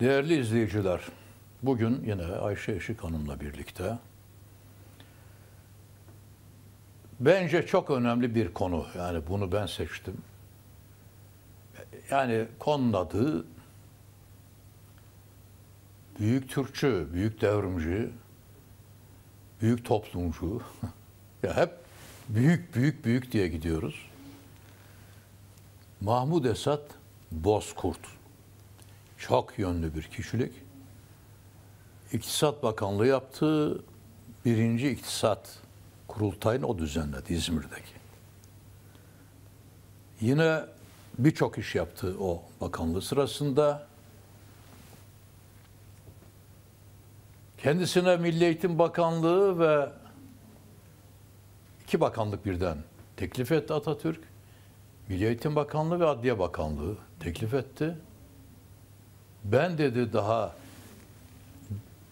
Değerli izleyiciler, bugün yine Ayşe Eşik Hanım'la birlikte bence çok önemli bir konu. Yani bunu ben seçtim. Yani konun adı büyük Türkçü, büyük devrimci, büyük toplumcu. ya hep büyük büyük büyük diye gidiyoruz. Mahmut Esat Bozkurt çok yönlü bir kişilik. İktisat Bakanlığı yaptı. Birinci İktisat Kurultayını o düzenledi İzmir'deki. Yine birçok iş yaptı o bakanlığı sırasında. Kendisine Milli Eğitim Bakanlığı ve iki bakanlık birden teklif etti Atatürk. Milli Eğitim Bakanlığı ve Adliye Bakanlığı teklif etti ben dedi daha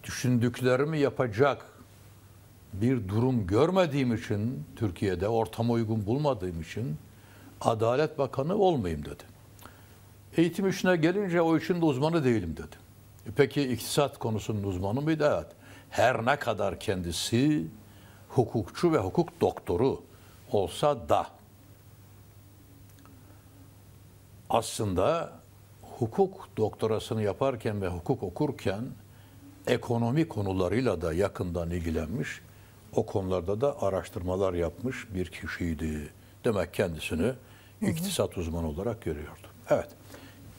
düşündüklerimi yapacak bir durum görmediğim için Türkiye'de ortam uygun bulmadığım için Adalet Bakanı olmayayım dedi. Eğitim işine gelince o işin de uzmanı değilim dedi. E peki iktisat konusunun uzmanı mıydı? Evet. Her ne kadar kendisi hukukçu ve hukuk doktoru olsa da aslında hukuk doktorasını yaparken ve hukuk okurken ekonomi konularıyla da yakından ilgilenmiş, o konularda da araştırmalar yapmış bir kişiydi. Demek kendisini hı hı. iktisat uzmanı olarak görüyordu. Evet,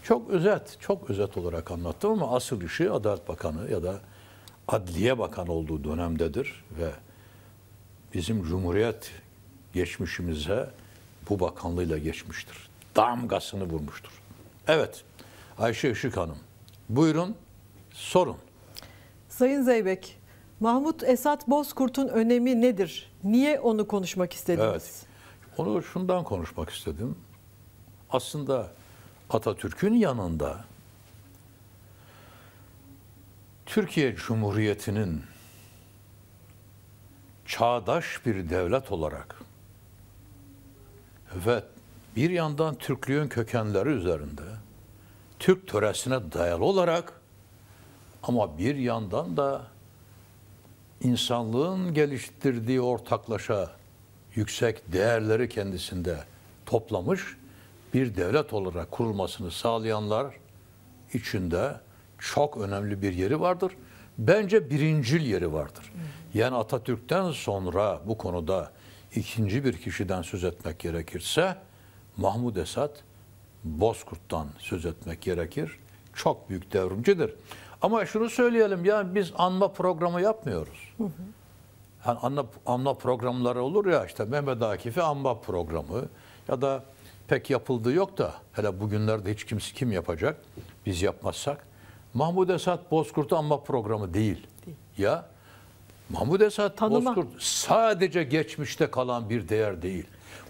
çok özet, çok özet olarak anlattım ama asıl işi Adalet Bakanı ya da Adliye Bakanı olduğu dönemdedir ve bizim Cumhuriyet geçmişimize bu bakanlığıyla geçmiştir. Damgasını vurmuştur. Evet. Ayşe Işık Hanım. Buyurun sorun. Sayın Zeybek, Mahmut Esat Bozkurt'un önemi nedir? Niye onu konuşmak istediniz? Evet. Onu şundan konuşmak istedim. Aslında Atatürk'ün yanında Türkiye Cumhuriyeti'nin çağdaş bir devlet olarak ve bir yandan Türklüğün kökenleri üzerinde Türk töresine dayalı olarak ama bir yandan da insanlığın geliştirdiği ortaklaşa yüksek değerleri kendisinde toplamış bir devlet olarak kurulmasını sağlayanlar içinde çok önemli bir yeri vardır. Bence birincil yeri vardır. Yani Atatürk'ten sonra bu konuda ikinci bir kişiden söz etmek gerekirse Mahmud Esat Bozkurt'tan söz etmek gerekir. Çok büyük devrimcidir. Ama şunu söyleyelim yani biz anma programı yapmıyoruz. Hı hı. Yani anma, anma programları olur ya işte Mehmet Akif'i anma programı ya da pek yapıldığı yok da hele bugünlerde hiç kimse kim yapacak biz yapmazsak. Mahmut Esat Bozkurt'u anma programı değil. değil. Ya Mahmut Esat Tanıma. Bozkurt sadece geçmişte kalan bir değer değil.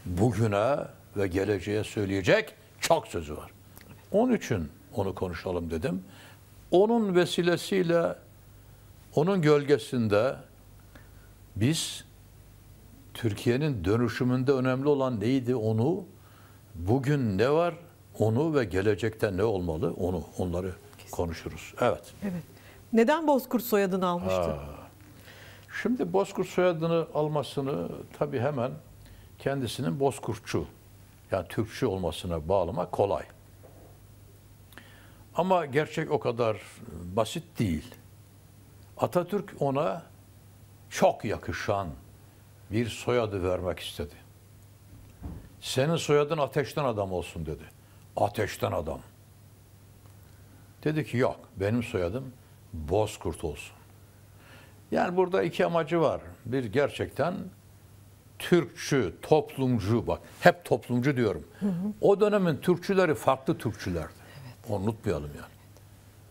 Bugüne ve geleceğe söyleyecek çok sözü var. Onun için onu konuşalım dedim. Onun vesilesiyle, onun gölgesinde biz Türkiye'nin dönüşümünde önemli olan neydi onu, bugün ne var onu ve gelecekte ne olmalı onu, onları Kesinlikle. konuşuruz. Evet. Evet. Neden Bozkurt soyadını almıştı? Ha. Şimdi Bozkurt soyadını almasını tabii hemen kendisinin Bozkurtçu yani Türkçü olmasına bağlamak kolay. Ama gerçek o kadar basit değil. Atatürk ona çok yakışan bir soyadı vermek istedi. Senin soyadın ateşten adam olsun dedi. Ateşten adam. Dedi ki yok benim soyadım Bozkurt olsun. Yani burada iki amacı var. Bir gerçekten Türkçü, toplumcu bak hep toplumcu diyorum. Hı hı. O dönemin Türkçüleri farklı Türkçülerdi. Evet. Onu unutmayalım yani.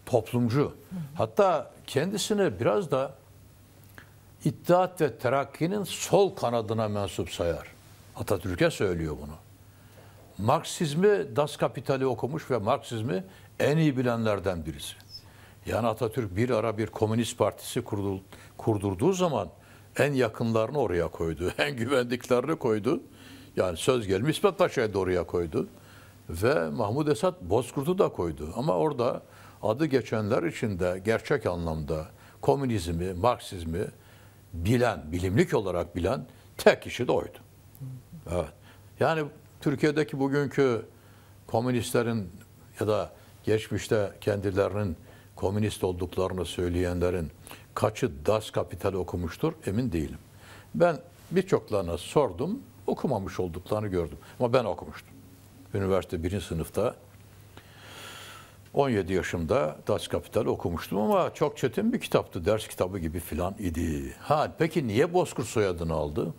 Toplumcu. Hı hı. Hatta kendisini biraz da İttihat ve Terakki'nin sol kanadına mensup sayar. Atatürk'e söylüyor bunu. Marksizmi Das Kapital'i okumuş ve Marksizmi en iyi bilenlerden birisi. Yani Atatürk bir ara bir komünist partisi kurdurduğu zaman en yakınlarını oraya koydu. En güvendiklerini koydu. Yani söz gelimi İsmet Paşa'yı da oraya koydu. Ve Mahmud Esat Bozkurt'u da koydu. Ama orada adı geçenler içinde gerçek anlamda komünizmi, Marksizmi bilen, bilimlik olarak bilen tek kişi de oydu. Evet. Yani Türkiye'deki bugünkü komünistlerin ya da geçmişte kendilerinin komünist olduklarını söyleyenlerin kaçı Das Kapital okumuştur emin değilim. Ben birçoklarına sordum, okumamış olduklarını gördüm. Ama ben okumuştum. Üniversite birinci sınıfta 17 yaşımda Das Kapital okumuştum ama çok çetin bir kitaptı. Ders kitabı gibi filan idi. Ha peki niye Bozkurt soyadını aldı?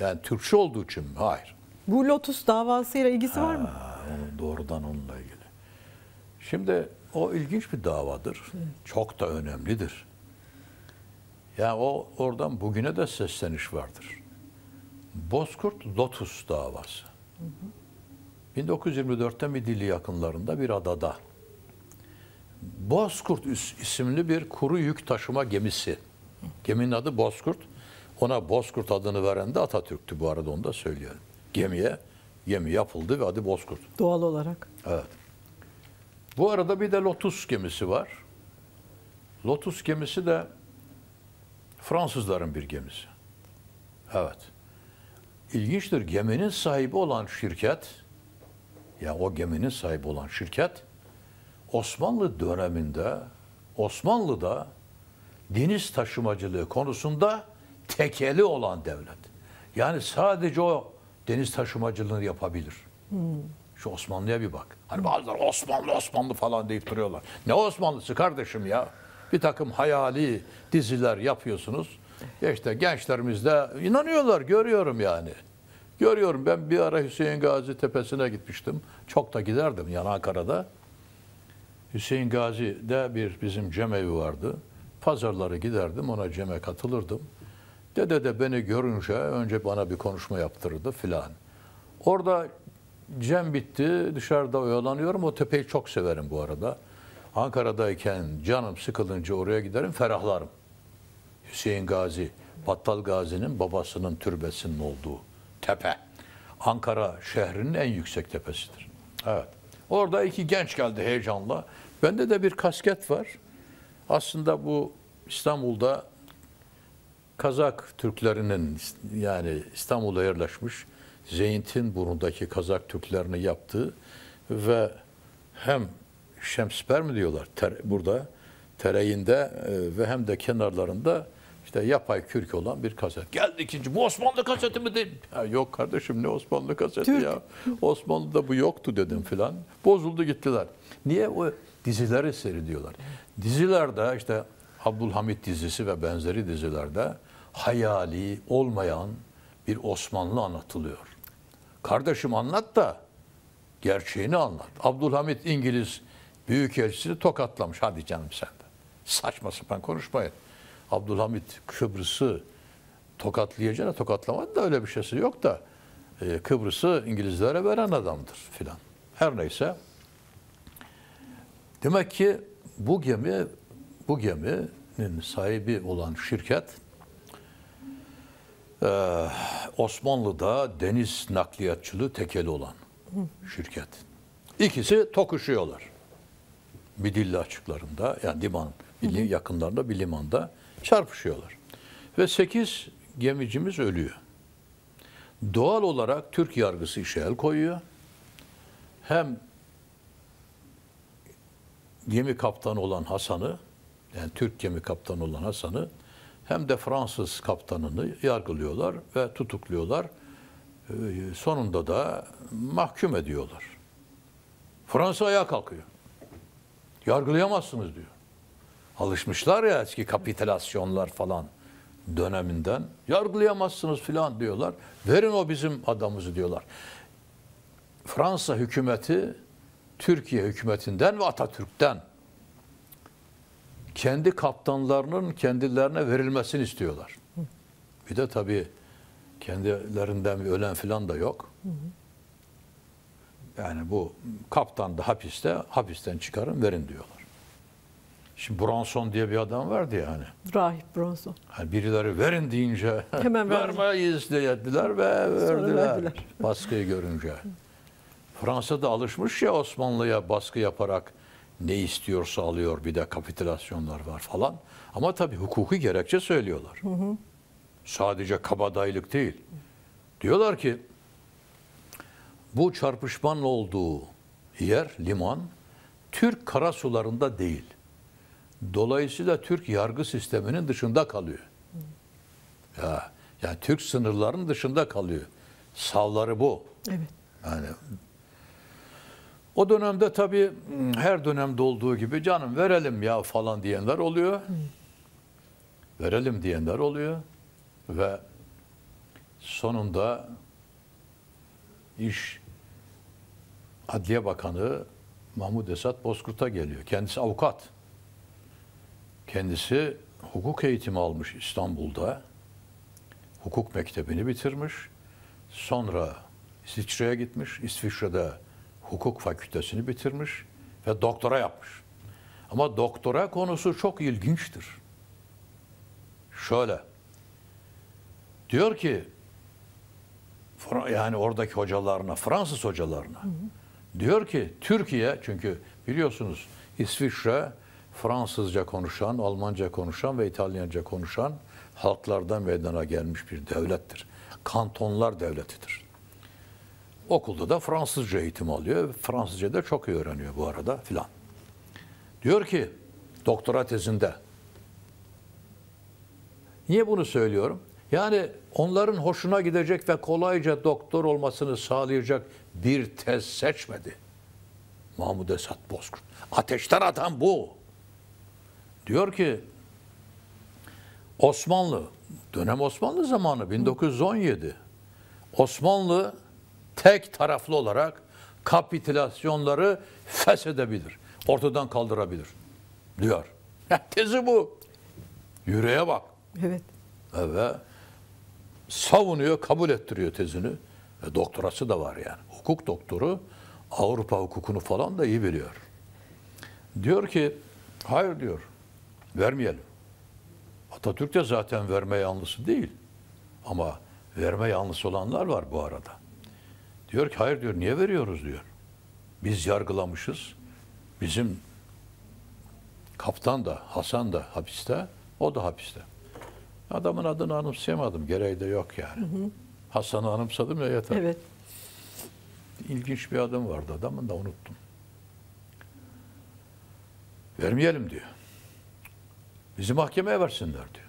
yani Türkçe olduğu için mi? Hayır. Bu Lotus davasıyla ilgisi ha, var mı? Onun, doğrudan onunla ilgili. Şimdi o ilginç bir davadır. Evet. Çok da önemlidir. Yani o oradan bugüne de sesleniş vardır. Bozkurt Lotus davası. Hı hı. 1924'te Midilli yakınlarında bir adada Bozkurt isimli bir kuru yük taşıma gemisi. Geminin adı Bozkurt. Ona Bozkurt adını veren de Atatürk'tü bu arada onu da söyleyelim. Gemiye gemi yapıldı ve adı Bozkurt. Doğal olarak. Evet. Bu arada bir de Lotus gemisi var. Lotus gemisi de Fransızların bir gemisi. Evet. İlginçtir. Geminin sahibi olan şirket, yani o geminin sahibi olan şirket, Osmanlı döneminde, Osmanlı'da deniz taşımacılığı konusunda tekeli olan devlet. Yani sadece o deniz taşımacılığını yapabilir. Hmm. Şu Osmanlı'ya bir bak. Hani bazıları Osmanlı Osmanlı falan deyip duruyorlar. Ne Osmanlısı kardeşim ya? Bir takım hayali diziler yapıyorsunuz. İşte gençlerimiz de inanıyorlar görüyorum yani. Görüyorum ben bir ara Hüseyin Gazi tepesine gitmiştim. Çok da giderdim yani Ankara'da. Hüseyin Gazi'de bir bizim cemevi vardı. Pazarları giderdim ona ceme katılırdım. Dede de beni görünce önce bana bir konuşma yaptırdı filan. Orada Cem bitti, dışarıda oyalanıyorum. O tepeyi çok severim bu arada. Ankara'dayken canım sıkılınca oraya giderim, ferahlarım. Hüseyin Gazi, Battal Gazi'nin babasının türbesinin olduğu tepe. Ankara şehrinin en yüksek tepesidir. Evet. Orada iki genç geldi heyecanla. Bende de bir kasket var. Aslında bu İstanbul'da Kazak Türklerinin yani İstanbul'a yerleşmiş burundaki Kazak Türklerini yaptı ve hem şemsiper mi diyorlar ter, burada tereyinde e, ve hem de kenarlarında işte yapay kürk olan bir kaset. Geldi ikinci. Bu Osmanlı kaseti mi dedim. yok kardeşim ne Osmanlı kaseti Türk. ya. Osmanlı'da bu yoktu dedim filan. Bozuldu gittiler. Niye o dizileri seyrediyorlar. Dizilerde işte Abdülhamit dizisi ve benzeri dizilerde hayali olmayan bir Osmanlı anlatılıyor. Kardeşim anlat da gerçeğini anlat. Abdülhamit İngiliz büyükelçisini tokatlamış. Hadi canım sen de. Saçma sapan konuşmayın. Abdülhamit Kıbrıs'ı tokatlayacağına tokatlamadı da öyle bir şeysi yok da e, Kıbrıs'ı İngilizlere veren adamdır filan. Her neyse. Demek ki bu gemi bu geminin sahibi olan şirket ee, Osmanlı'da deniz nakliyatçılığı tekeli olan şirket. İkisi tokuşuyorlar. Midilli açıklarında yani liman yakınlarında bir limanda çarpışıyorlar. Ve 8 gemicimiz ölüyor. Doğal olarak Türk yargısı işe el koyuyor. Hem gemi kaptanı olan Hasan'ı yani Türk gemi kaptanı olan Hasan'ı hem de Fransız kaptanını yargılıyorlar ve tutukluyorlar. Ee, sonunda da mahkum ediyorlar. Fransa ayağa kalkıyor. Yargılayamazsınız diyor. Alışmışlar ya eski kapitülasyonlar falan döneminden. Yargılayamazsınız filan diyorlar. Verin o bizim adamımızı diyorlar. Fransa hükümeti Türkiye hükümetinden ve Atatürk'ten kendi kaptanlarının kendilerine verilmesini istiyorlar. Bir de tabii kendilerinden bir ölen filan da yok. Yani bu kaptan da hapiste, hapisten çıkarın verin diyorlar. Şimdi Bronson diye bir adam vardı ya hani. Rahip Bronson. Hani birileri verin deyince Hemen vermeyiz dediler ve verdiler. verdiler. Baskıyı görünce. Fransa da alışmış ya Osmanlı'ya baskı yaparak ne istiyorsa alıyor bir de kapitülasyonlar var falan. Ama tabii hukuki gerekçe söylüyorlar. Hı hı. Sadece kabadayılık değil. Diyorlar ki bu çarpışmanın olduğu yer, liman Türk karasularında değil. Dolayısıyla Türk yargı sisteminin dışında kalıyor. Ya yani Türk sınırlarının dışında kalıyor. Savları bu. Evet. Yani o dönemde tabii hmm, her dönemde olduğu gibi canım verelim ya falan diyenler oluyor. Verelim diyenler oluyor. Ve sonunda iş Adliye Bakanı Mahmut Esat Bozkurt'a geliyor. Kendisi avukat. Kendisi hukuk eğitimi almış İstanbul'da. Hukuk mektebini bitirmiş. Sonra İsviçre'ye gitmiş. İsviçre'de hukuk fakültesini bitirmiş ve doktora yapmış. Ama doktora konusu çok ilginçtir. Şöyle. Diyor ki yani oradaki hocalarına, Fransız hocalarına. Hı hı. Diyor ki Türkiye çünkü biliyorsunuz İsviçre Fransızca konuşan, Almanca konuşan ve İtalyanca konuşan halklardan meydana gelmiş bir devlettir. Kantonlar devletidir. Okulda da Fransızca eğitim alıyor. Fransızca da çok iyi öğreniyor bu arada filan. Diyor ki doktora tezinde. Niye bunu söylüyorum? Yani onların hoşuna gidecek ve kolayca doktor olmasını sağlayacak bir tez seçmedi. Mahmud Esat Bozkurt. Ateşten atan bu. Diyor ki Osmanlı, dönem Osmanlı zamanı 1917. Osmanlı tek taraflı olarak kapitülasyonları feshedebilir. Ortadan kaldırabilir diyor. Ya tezi bu. Yüreğe bak. Evet. Evet. Savunuyor, kabul ettiriyor tezini. E, doktorası da var yani. Hukuk doktoru Avrupa hukukunu falan da iyi biliyor. Diyor ki hayır diyor vermeyelim. Atatürk de zaten verme yanlısı değil. Ama verme yanlısı olanlar var bu arada. Diyor ki hayır diyor niye veriyoruz diyor. Biz yargılamışız. Bizim kaptan da Hasan da hapiste. O da hapiste. Adamın adını anımsayamadım. Gereği de yok yani. Hasan'ı anımsadım ya yeter. Evet. İlginç bir adam vardı adamın da unuttum. Vermeyelim diyor. Bizi mahkemeye versinler diyor.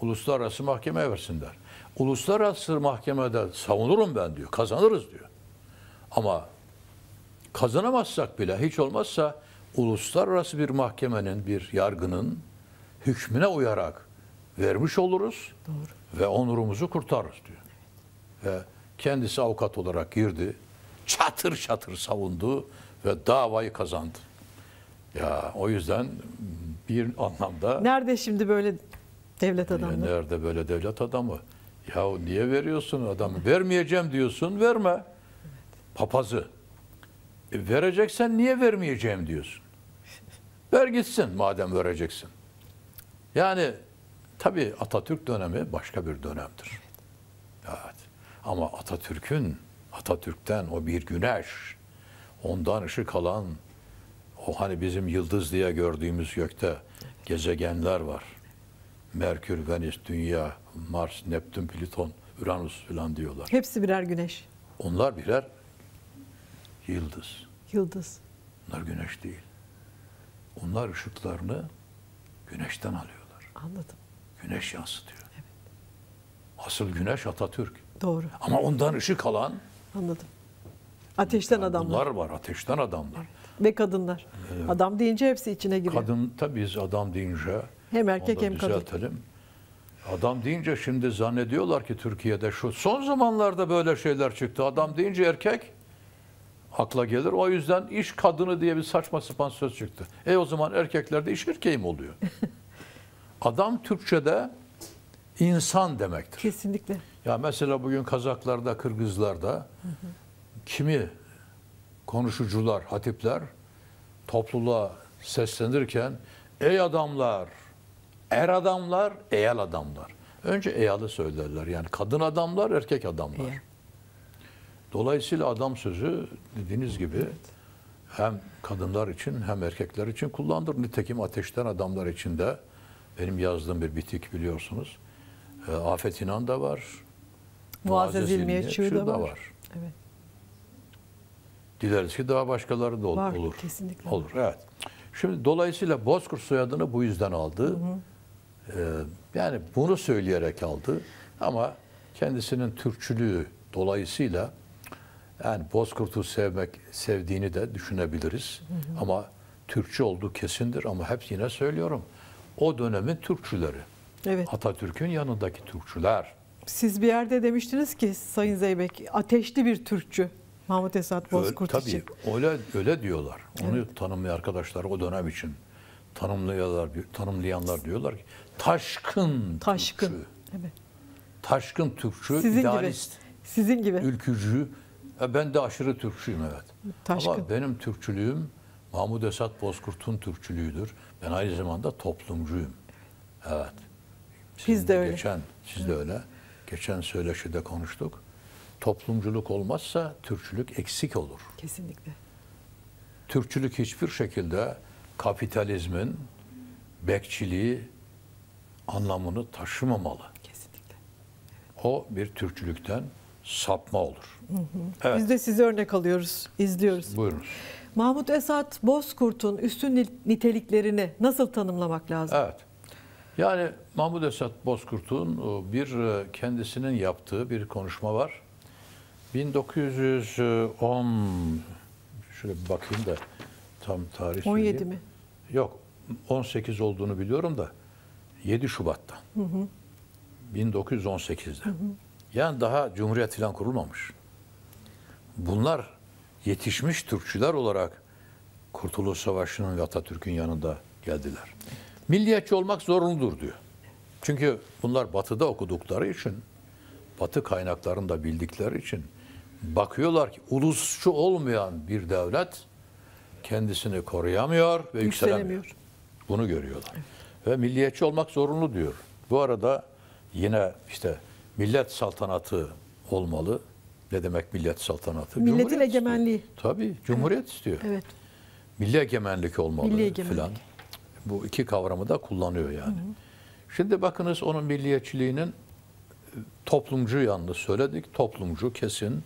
Uluslararası mahkemeye versinler. Uluslararası mahkemede savunurum ben diyor. Kazanırız diyor. Ama kazanamazsak bile hiç olmazsa uluslararası bir mahkemenin, bir yargının hükmüne uyarak vermiş oluruz Doğru. ve onurumuzu kurtarırız diyor. Evet. Ve kendisi avukat olarak girdi, çatır çatır savundu ve davayı kazandı. Ya o yüzden bir anlamda... Nerede şimdi böyle devlet adamı? Nerede böyle devlet adamı? Ya niye veriyorsun adamı? Vermeyeceğim diyorsun, verme papazı. E, vereceksen niye vermeyeceğim diyorsun. Ver gitsin madem vereceksin. Yani tabii Atatürk dönemi başka bir dönemdir. Evet. Ama Atatürk'ün, Atatürk'ten o bir güneş, ondan ışık alan o hani bizim yıldız diye gördüğümüz gökte gezegenler var. Merkür, Venüs, Dünya, Mars, Neptün, Plüton, Uranüs falan diyorlar. Hepsi birer güneş. Onlar birer Yıldız. Yıldız. Bunlar güneş değil. Onlar ışıklarını güneşten alıyorlar. Anladım. Güneş yansıtıyor. Evet. Asıl güneş Atatürk. Doğru. Ama ondan ışık alan... Anladım. Ateşten bunlar adamlar. Bunlar var, ateşten adamlar. Evet. Ve kadınlar. Evet. Adam deyince hepsi içine giriyor. Kadın, tabii biz adam deyince... Hem erkek hem düzeltelim. kadın. Adam deyince şimdi zannediyorlar ki Türkiye'de şu son zamanlarda böyle şeyler çıktı. Adam deyince erkek, akla gelir. O yüzden iş kadını diye bir saçma sapan söz çıktı. E o zaman erkeklerde iş erkeğim oluyor. Adam Türkçe'de insan demektir. Kesinlikle. Ya mesela bugün Kazaklarda, Kırgızlarda kimi konuşucular, hatipler topluluğa seslenirken ey adamlar, er adamlar, eyal adamlar. Önce eyalı söylerler. Yani kadın adamlar, erkek adamlar. Evet. Dolayısıyla adam sözü dediğiniz gibi hem kadınlar için hem erkekler için kullanılır. Nitekim ateşten adamlar için de benim yazdığım bir bitik biliyorsunuz. E, Afet İnan da var. Muazzez İlmiyetçi da var. var. Evet. Dileriz ki daha başkaları da ol, var, olur. Kesinlikle. Olur, evet. Şimdi dolayısıyla Bozkurt soyadını bu yüzden aldı. Hı hı. Ee, yani bunu söyleyerek aldı. Ama kendisinin Türkçülüğü dolayısıyla yani Bozkurt'u sevmek, sevdiğini de düşünebiliriz. Hı hı. Ama Türkçü olduğu kesindir ama hep yine söylüyorum. O dönemin Türkçüleri. Evet. Atatürk'ün yanındaki Türkçüler. Siz bir yerde demiştiniz ki Sayın Zeybek ateşli bir Türkçü Mahmut Esat Bozkurt öyle, tabii, için. Tabii öyle, öyle diyorlar. Onu evet. tanımlı arkadaşlar o dönem için tanımlayanlar, tanımlayanlar diyorlar ki taşkın, taşkın. Türkçü. Evet. Taşkın Türkçü, sizin idealist, gibi. sizin gibi. ülkücü, ben de aşırı Türkçüyüm evet. Taşkın. Ama benim Türkçülüğüm Mahmut Esat Bozkurt'un Türkçülüğüdür. Ben aynı zamanda toplumcuyum. Evet. Sizin Biz de, de öyle. Geçen, siz de öyle. Geçen söyleşide konuştuk. Toplumculuk olmazsa Türkçülük eksik olur. Kesinlikle. Türkçülük hiçbir şekilde kapitalizmin bekçiliği anlamını taşımamalı. Kesinlikle. Evet. O bir Türkçülükten sapma olur. Hı hı. Evet. Biz de sizi örnek alıyoruz, izliyoruz. Buyurunuz. Mahmut Esat Bozkurt'un üstün niteliklerini nasıl tanımlamak lazım? Evet. Yani Mahmut Esat Bozkurt'un e, bir e, kendisinin yaptığı bir konuşma var. 1910 şöyle bir bakayım da tam tarih 17 söyleyeyim. mi? Yok 18 olduğunu biliyorum da 7 Şubat'ta. Hı hı. 1918'de. Hı hı. Yani daha cumhuriyet falan kurulmamış. Bunlar yetişmiş Türkçüler olarak Kurtuluş Savaşı'nın ve Atatürk'ün yanında geldiler. Milliyetçi olmak zorunludur diyor. Çünkü bunlar batıda okudukları için, batı kaynaklarında bildikleri için bakıyorlar ki ulusçu olmayan bir devlet kendisini koruyamıyor ve yükselemiyor. Bunu görüyorlar. Evet. Ve milliyetçi olmak zorunlu diyor. Bu arada yine işte millet saltanatı olmalı. Ne demek millet saltanatı? Milletin Cumhuriyet egemenliği. Istiyor. Tabii, cumhuriyet evet. istiyor. Evet. Milli egemenlik olmalı Milli egemenlik. falan. Bu iki kavramı da kullanıyor yani. Hı hı. Şimdi bakınız onun milliyetçiliğinin e, toplumcu yanını söyledik. Toplumcu kesin.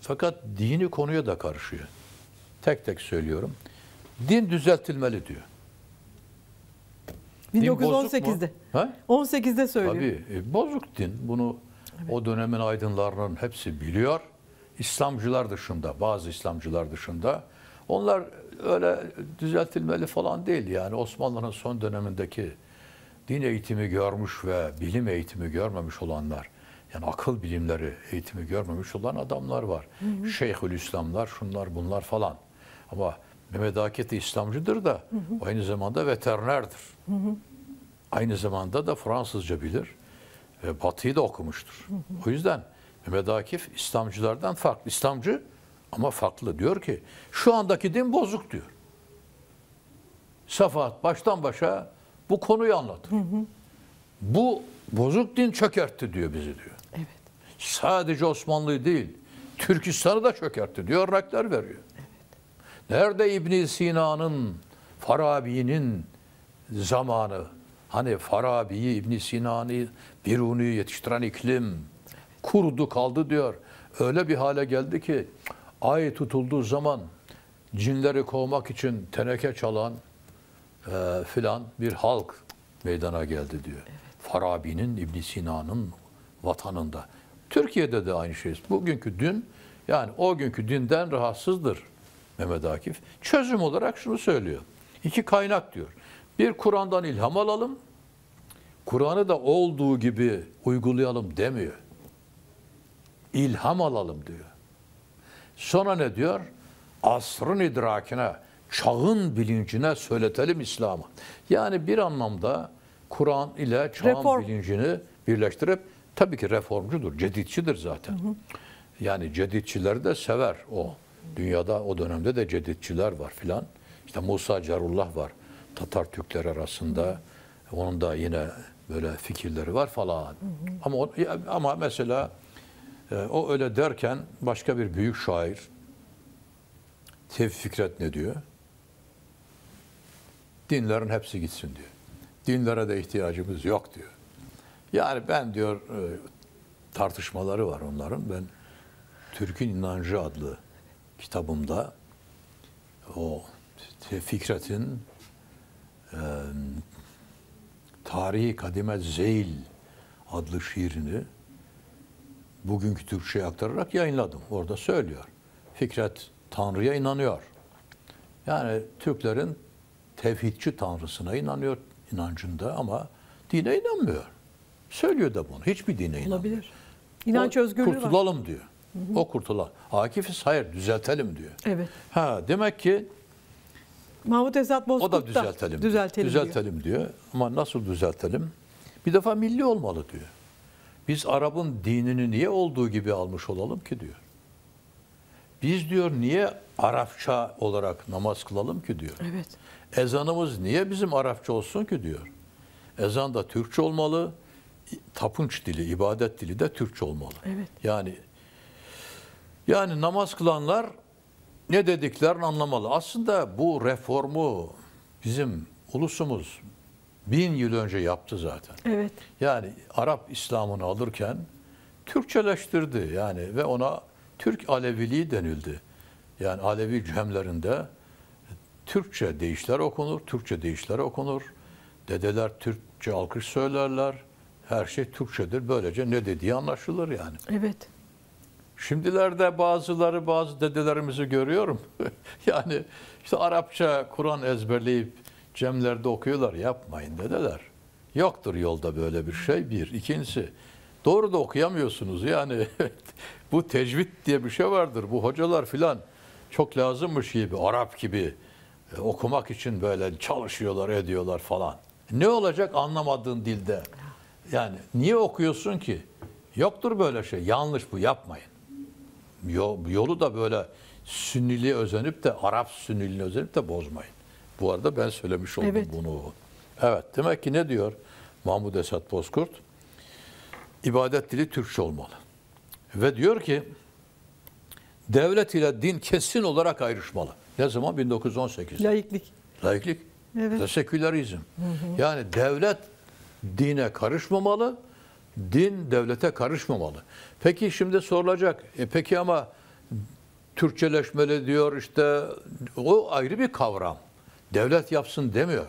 Fakat dini konuya da karışıyor. Tek tek söylüyorum. Din düzeltilmeli diyor. Din bozuk 1918'de. mu? 18'de söylüyor. Tabii e, bozuk din. Bunu o dönemin aydınlarının hepsi biliyor. İslamcılar dışında, bazı İslamcılar dışında. Onlar öyle düzeltilmeli falan değil yani. Osmanlı'nın son dönemindeki din eğitimi görmüş ve bilim eğitimi görmemiş olanlar. Yani akıl bilimleri eğitimi görmemiş olan adamlar var. Şeyhülislamlar, şunlar bunlar falan. Ama Mehmet Akif de İslamcıdır da hı hı. aynı zamanda veterinerdir. Hı hı. Aynı zamanda da Fransızca bilir ve Batı'yı da okumuştur. Hı hı. O yüzden Mehmet Akif İslamcılardan farklı. İslamcı ama farklı. Diyor ki şu andaki din bozuk diyor. Safahat baştan başa bu konuyu anlatır. Hı hı. Bu bozuk din çökertti diyor bizi diyor. Evet. Sadece Osmanlı'yı değil, Türkistan'ı da çökertti diyor örnekler veriyor. Nerede İbn Sina'nın, Farabi'nin zamanı? Hani Farabi'yi, ibn Sina'nı, Biruni'yi yetiştiren iklim kurudu kaldı diyor. Öyle bir hale geldi ki ay tutulduğu zaman cinleri kovmak için teneke çalan e, filan bir halk meydana geldi diyor. Evet. Farabi'nin, İbn Sina'nın vatanında. Türkiye'de de aynı şey. Bugünkü dün yani o günkü dinden rahatsızdır. Mehmet Akif. Çözüm olarak şunu söylüyor. İki kaynak diyor. Bir Kur'an'dan ilham alalım. Kur'an'ı da olduğu gibi uygulayalım demiyor. İlham alalım diyor. Sonra ne diyor? Asrın idrakine, çağın bilincine söyletelim İslam'ı. Yani bir anlamda Kur'an ile çağın Reform. bilincini birleştirip tabii ki reformcudur, ceditçidir zaten. Hı hı. Yani ceditçileri de sever o. Dünyada o dönemde de cedidçiler var filan. İşte Musa Cerullah var Tatar Türkler arasında. Onun da yine böyle fikirleri var falan. Hı hı. Ama ama mesela e, o öyle derken başka bir büyük şair Tevfik Fikret ne diyor? Dinlerin hepsi gitsin diyor. Dinlere de ihtiyacımız yok diyor. Yani ben diyor e, tartışmaları var onların. Ben Türk'ün inancı adlı kitabımda o Fikret'in e, Tarihi Kadime Zeyl adlı şiirini bugünkü Türkçe'ye aktararak yayınladım. Orada söylüyor. Fikret Tanrı'ya inanıyor. Yani Türklerin tevhidçi Tanrısına inanıyor inancında ama dine inanmıyor. Söylüyor da bunu. Hiçbir dine inanmıyor. Olabilir. İnanç özgürlüğü Kurtulalım diyor. O kurtulan. Akif'iz hayır düzeltelim diyor. Evet. Ha demek ki Mahmut Esat bozkurt da düzeltelim. Düzeltelim, düzeltelim diyor. diyor. Ama nasıl düzeltelim? Bir defa milli olmalı diyor. Biz Arap'ın dinini niye olduğu gibi almış olalım ki diyor. Biz diyor niye Arapça olarak namaz kılalım ki diyor. Evet. Ezanımız niye bizim Arapça olsun ki diyor. Ezan da Türkçe olmalı. Tapınç dili, ibadet dili de Türkçe olmalı. Evet. Yani yani namaz kılanlar ne dediklerini anlamalı. Aslında bu reformu bizim ulusumuz bin yıl önce yaptı zaten. Evet. Yani Arap İslam'ını alırken Türkçeleştirdi yani ve ona Türk Aleviliği denildi. Yani Alevi cemlerinde Türkçe deyişler okunur, Türkçe deyişler okunur. Dedeler Türkçe alkış söylerler. Her şey Türkçedir. Böylece ne dediği anlaşılır yani. Evet. Şimdilerde bazıları bazı dedelerimizi görüyorum. yani işte Arapça Kur'an ezberleyip cemlerde okuyorlar. Yapmayın dedeler. Yoktur yolda böyle bir şey bir. ikincisi doğru da okuyamıyorsunuz. Yani bu tecvid diye bir şey vardır. Bu hocalar filan çok lazımmış gibi Arap gibi e, okumak için böyle çalışıyorlar ediyorlar falan. Ne olacak anlamadığın dilde? Yani niye okuyorsun ki? Yoktur böyle şey. Yanlış bu yapmayın yolu da böyle Sünnili özenip de Arap Sünniliğine özenip de bozmayın. Bu arada ben söylemiş oldum evet. bunu. Evet demek ki ne diyor Mahmud Esat Bozkurt? İbadet dili Türkçe olmalı. Ve diyor ki devlet ile din kesin olarak ayrışmalı. Ne zaman? 1918'de. Laiklik. Laiklik. Evet. Ve sekülerizm. Hı hı. Yani devlet dine karışmamalı, din devlete karışmamalı. Peki şimdi sorulacak. E peki ama Türkçeleşmeli diyor işte o ayrı bir kavram. Devlet yapsın demiyor.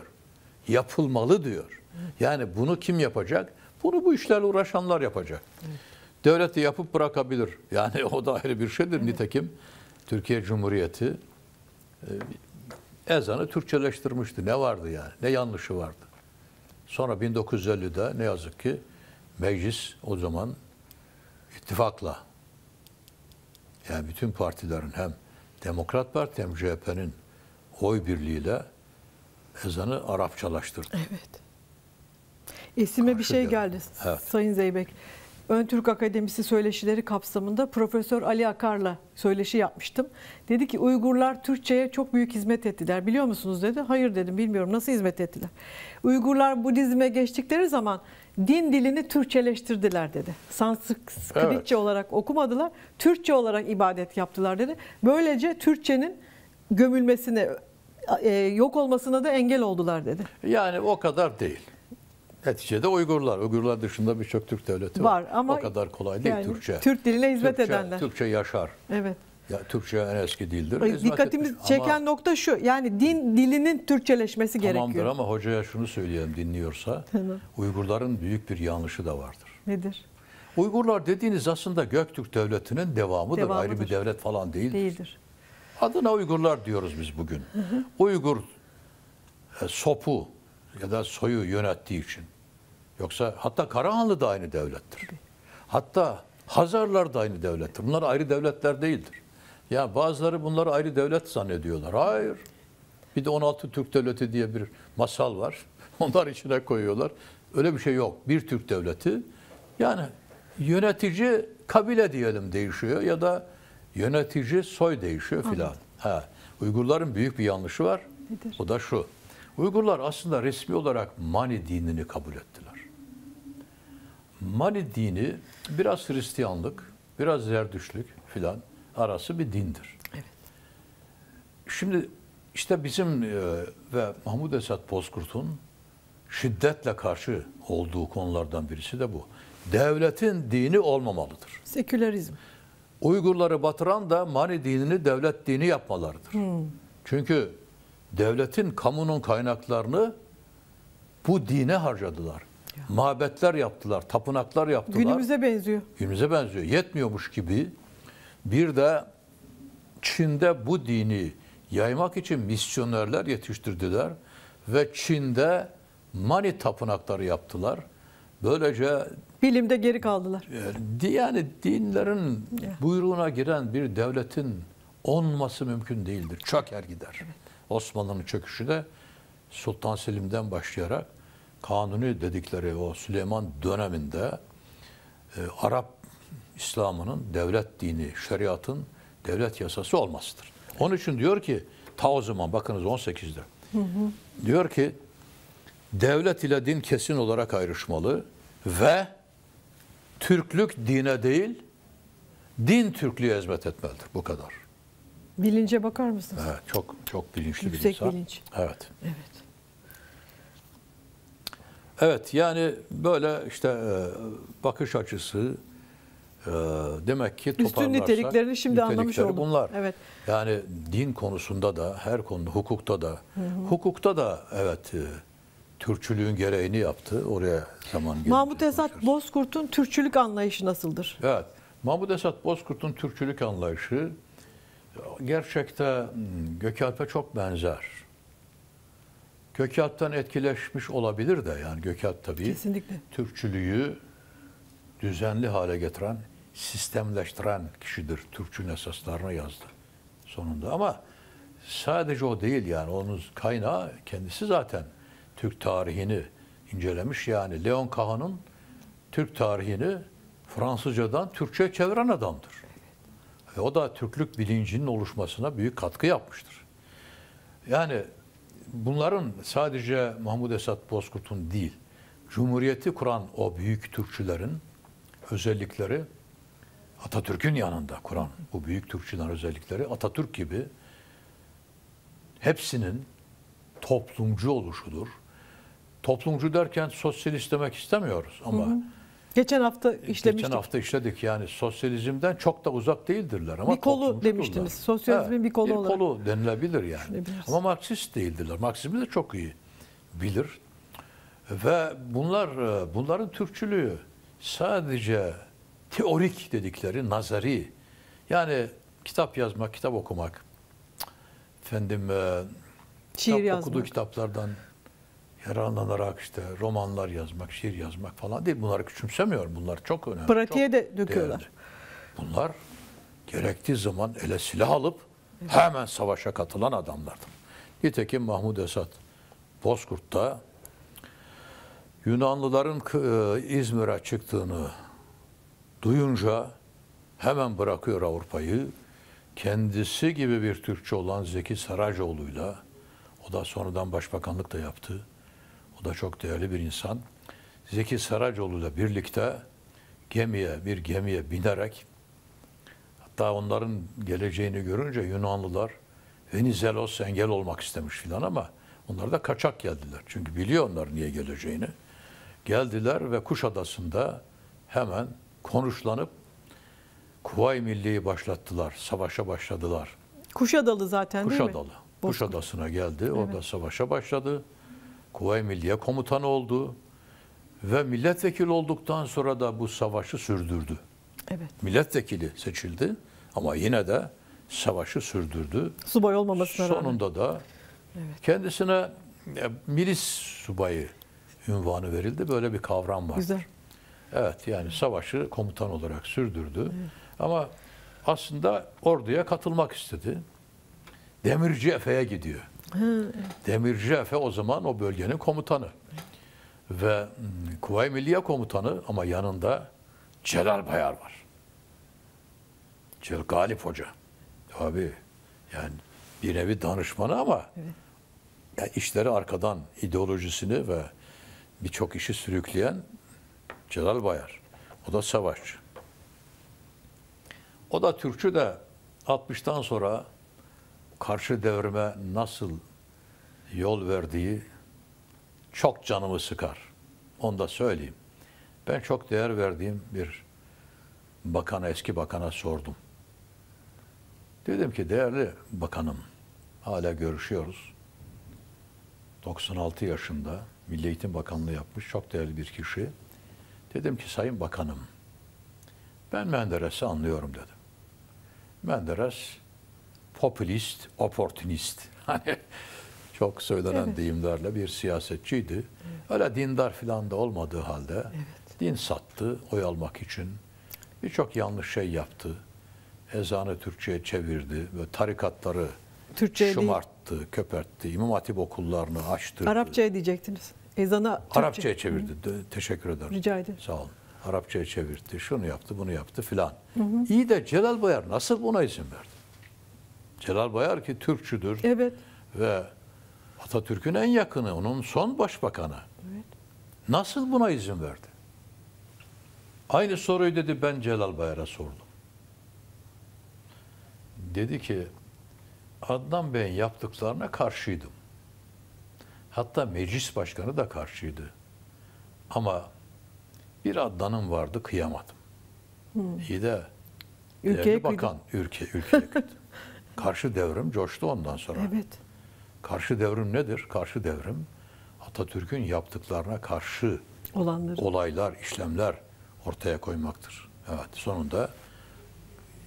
Yapılmalı diyor. Yani bunu kim yapacak? Bunu bu işlerle uğraşanlar yapacak. Evet. Devlet de yapıp bırakabilir. Yani o da ayrı bir şeydir. Nitekim Türkiye Cumhuriyeti e, ezanı Türkçeleştirmişti. Ne vardı yani? Ne yanlışı vardı? Sonra 1950'de ne yazık ki meclis o zaman ittifakla yani bütün partilerin hem Demokrat Parti hem CHP'nin oy birliğiyle ezanı Arapçalaştırdı. Evet. Esime Karşı bir şey geldi evet. Sayın Zeybek. Ön Türk Akademisi söyleşileri kapsamında Profesör Ali Akar'la söyleşi yapmıştım. Dedi ki Uygurlar Türkçe'ye çok büyük hizmet ettiler. Biliyor musunuz dedi. Hayır dedim bilmiyorum nasıl hizmet ettiler. Uygurlar Budizm'e geçtikleri zaman din dilini Türkçeleştirdiler dedi. Sanskritçe evet. olarak okumadılar. Türkçe olarak ibadet yaptılar dedi. Böylece Türkçenin gömülmesine, e, yok olmasına da engel oldular dedi. Yani o kadar değil. Neticede Uygurlar. Uygurlar dışında birçok Türk devleti var. var. Ama o kadar kolay değil yani, Türkçe. Türk diline hizmet Türkçe, edenler. Türkçe yaşar. Evet. Ya Türkçe en eski dildir. Ay, dikkatimiz etmiş. çeken ama, nokta şu. Yani din dilinin Türkçeleşmesi tamamdır gerekiyor. Tamamdır ama hocaya şunu söyleyeyim dinliyorsa. Uygurların büyük bir yanlışı da vardır. Nedir? Uygurlar dediğiniz aslında Göktürk Devleti'nin devamıdır. devamıdır. Ayrı bir devlet falan değildir. Değildir. Adına Uygurlar diyoruz biz bugün. Uygur e, sopu ya da soyu yönettiği için. Yoksa hatta Karahanlı da aynı devlettir. Hatta Hazarlar da aynı devlettir. Bunlar ayrı devletler değildir. Ya bazıları bunları ayrı devlet zannediyorlar. Hayır. Bir de 16 Türk Devleti diye bir masal var. Onlar içine koyuyorlar. Öyle bir şey yok. Bir Türk Devleti. Yani yönetici kabile diyelim değişiyor ya da yönetici soy değişiyor filan. Ha. Uygurların büyük bir yanlışı var. Nedir? O da şu. Uygurlar aslında resmi olarak Mani dinini kabul ettiler. Mali dini biraz Hristiyanlık, biraz Zerdüşlük filan arası bir dindir. Evet. Şimdi işte bizim e, ve Mahmud Esat Bozkurt'un şiddetle karşı olduğu konulardan birisi de bu. Devletin dini olmamalıdır. Sekülerizm. Uygurları batıran da mani dinini devlet dini yapmalarıdır. Hmm. Çünkü devletin, kamunun kaynaklarını bu dine harcadılar ya. Mabetler yaptılar, tapınaklar yaptılar. Günümüze benziyor. Günümüze benziyor. Yetmiyormuş gibi bir de Çin'de bu dini yaymak için misyonerler yetiştirdiler ve Çin'de mani tapınakları yaptılar. Böylece bilimde geri kaldılar. E, yani dinlerin ya. buyruğuna giren bir devletin olması mümkün değildir. Çöker gider. Evet. Osmanlı'nın çöküşü de Sultan Selim'den başlayarak Kanuni dedikleri o Süleyman döneminde e, Arap İslam'ının devlet dini, şeriatın devlet yasası olmasıdır. Onun için diyor ki ta o zaman bakınız 18'de hı hı. diyor ki devlet ile din kesin olarak ayrışmalı ve Türklük dine değil din Türklüğe hizmet etmelidir. Bu kadar. Bilince bakar mısınız? Evet, çok çok bilinçli Yüksek bir insan. Yüksek Bilinç. Evet. Evet. Evet yani böyle işte e, bakış açısı e, demek ki toparlarsak. Üstün niteliklerini şimdi anlamış olduk. Bunlar. Evet. Yani din konusunda da her konuda hukukta da hı hı. hukukta da evet e, Türkçülüğün gereğini yaptı. Oraya zaman gelince. Mahmut Esat Bozkurt'un Türkçülük anlayışı nasıldır? Evet. Mahmut Esat Bozkurt'un Türkçülük anlayışı gerçekte hmm, Gökalp'e çok benzer. Gökyattan etkileşmiş olabilir de yani Gökyat tabii Kesinlikle. Türkçülüğü düzenli hale getiren, sistemleştiren kişidir. Türkçünün esaslarını yazdı sonunda ama sadece o değil yani onun kaynağı kendisi zaten Türk tarihini incelemiş yani Leon Kahan'ın Türk tarihini Fransızcadan Türkçe'ye çeviren adamdır. Ve o da Türklük bilincinin oluşmasına büyük katkı yapmıştır. Yani bunların sadece Mahmud Esat Bozkurt'un değil, Cumhuriyeti kuran o büyük Türkçülerin özellikleri Atatürk'ün yanında kuran bu büyük Türkçülerin özellikleri Atatürk gibi hepsinin toplumcu oluşudur. Toplumcu derken sosyalist demek istemiyoruz ama hı hı Geçen hafta e, işlemiştik. Geçen hafta işledik yani sosyalizmden çok da uzak değildirler ama bir kolu demiştiniz. Sosyalizmin evet, bir kolu bir olarak. Bir kolu denilebilir yani. Ama Marksist değildirler. Marksizmi de çok iyi bilir. Ve bunlar e, bunların Türkçülüğü sadece teorik dedikleri nazari yani kitap yazmak, kitap okumak efendim e, Şiir kitap yazmak. okuduğu kitaplardan herhalanarak işte romanlar yazmak, şiir yazmak falan değil. Bunları küçümsemiyorum. Bunlar çok önemli. Pratiğe çok de döküyorlar. Değerli. Bunlar gerektiği zaman ele silah alıp evet. hemen savaşa katılan adamlardı. Nitekim Mahmud Esat Bozkurt'ta Yunanlıların e, İzmir'e çıktığını duyunca hemen bırakıyor Avrupa'yı. Kendisi gibi bir Türkçe olan Zeki Saracoğlu'yla o da sonradan başbakanlık da yaptı. O da çok değerli bir insan. Zeki Saracoğlu'yla birlikte gemiye bir gemiye binerek hatta onların geleceğini görünce Yunanlılar Venizelos engel olmak istemiş filan ama onlar da kaçak geldiler. Çünkü biliyor onlar niye geleceğini. Geldiler ve Kuşadası'nda hemen konuşlanıp Kuvayi Milli'yi başlattılar. Savaşa başladılar. Kuşadalı zaten Kuşadalı. değil mi? Kuşadalı. Kuşadası'na geldi. Orada savaşa başladı. Kuvay Milliye komutanı oldu ve milletvekili olduktan sonra da bu savaşı sürdürdü. Evet. Milletvekili seçildi ama yine de savaşı sürdürdü. Subay olmamasına rağmen. Sonunda da evet. kendisine e, milis subayı ünvanı verildi. Böyle bir kavram var. Güzel. Evet yani savaşı komutan olarak sürdürdü. Evet. Ama aslında orduya katılmak istedi. Demirci Efe'ye gidiyor. Demirci Efe o zaman o bölgenin komutanı. Ve hmm, Kuvayi Milliye komutanı ama yanında Celal Bayar var. Celal Galip Hoca. Abi yani bir nevi danışmanı ama evet. yani işleri arkadan ideolojisini ve birçok işi sürükleyen Celal Bayar. O da savaşçı. O da Türkçü de 60'tan sonra karşı devrime nasıl yol verdiği çok canımı sıkar. Onu da söyleyeyim. Ben çok değer verdiğim bir bakana, eski bakana sordum. Dedim ki değerli bakanım, hala görüşüyoruz. 96 yaşında Milli Eğitim Bakanlığı yapmış çok değerli bir kişi. Dedim ki sayın bakanım, ben Menderes'i anlıyorum dedim. Menderes popülist, oportunist. Hani çok söylenen evet. deyimlerle bir siyasetçiydi. Evet. Öyle dindar filan da olmadığı halde evet. din sattı oy almak için. Birçok yanlış şey yaptı. Ezanı Türkçe'ye çevirdi ve tarikatları Türkçe şımarttı, değil. köpertti. İmam Hatip okullarını açtı. Arapçaya diyecektiniz. Ezanı Türkçe. Arapçaya çevirdi. -hı. Teşekkür ederim. Rica ederim. Sağ olun. Arapçaya çevirdi. Şunu yaptı, bunu yaptı filan. İyi de Celal Bayar nasıl buna izin verdi? Celal Bayar ki Türkçüdür. Evet. Ve Atatürk'ün en yakını, onun son başbakanı. Evet. Nasıl buna izin verdi? Aynı soruyu dedi ben Celal Bayar'a sordum. Dedi ki Adnan Bey'in yaptıklarına karşıydım. Hatta meclis başkanı da karşıydı. Ama bir Adnan'ım vardı kıyamadım. Hmm. İyi de Ülkeye bakan, ülke, ülkeye Karşı devrim coştu ondan sonra. Evet. Karşı devrim nedir? Karşı devrim Atatürk'ün yaptıklarına karşı olanları olaylar, işlemler ortaya koymaktır. Evet, sonunda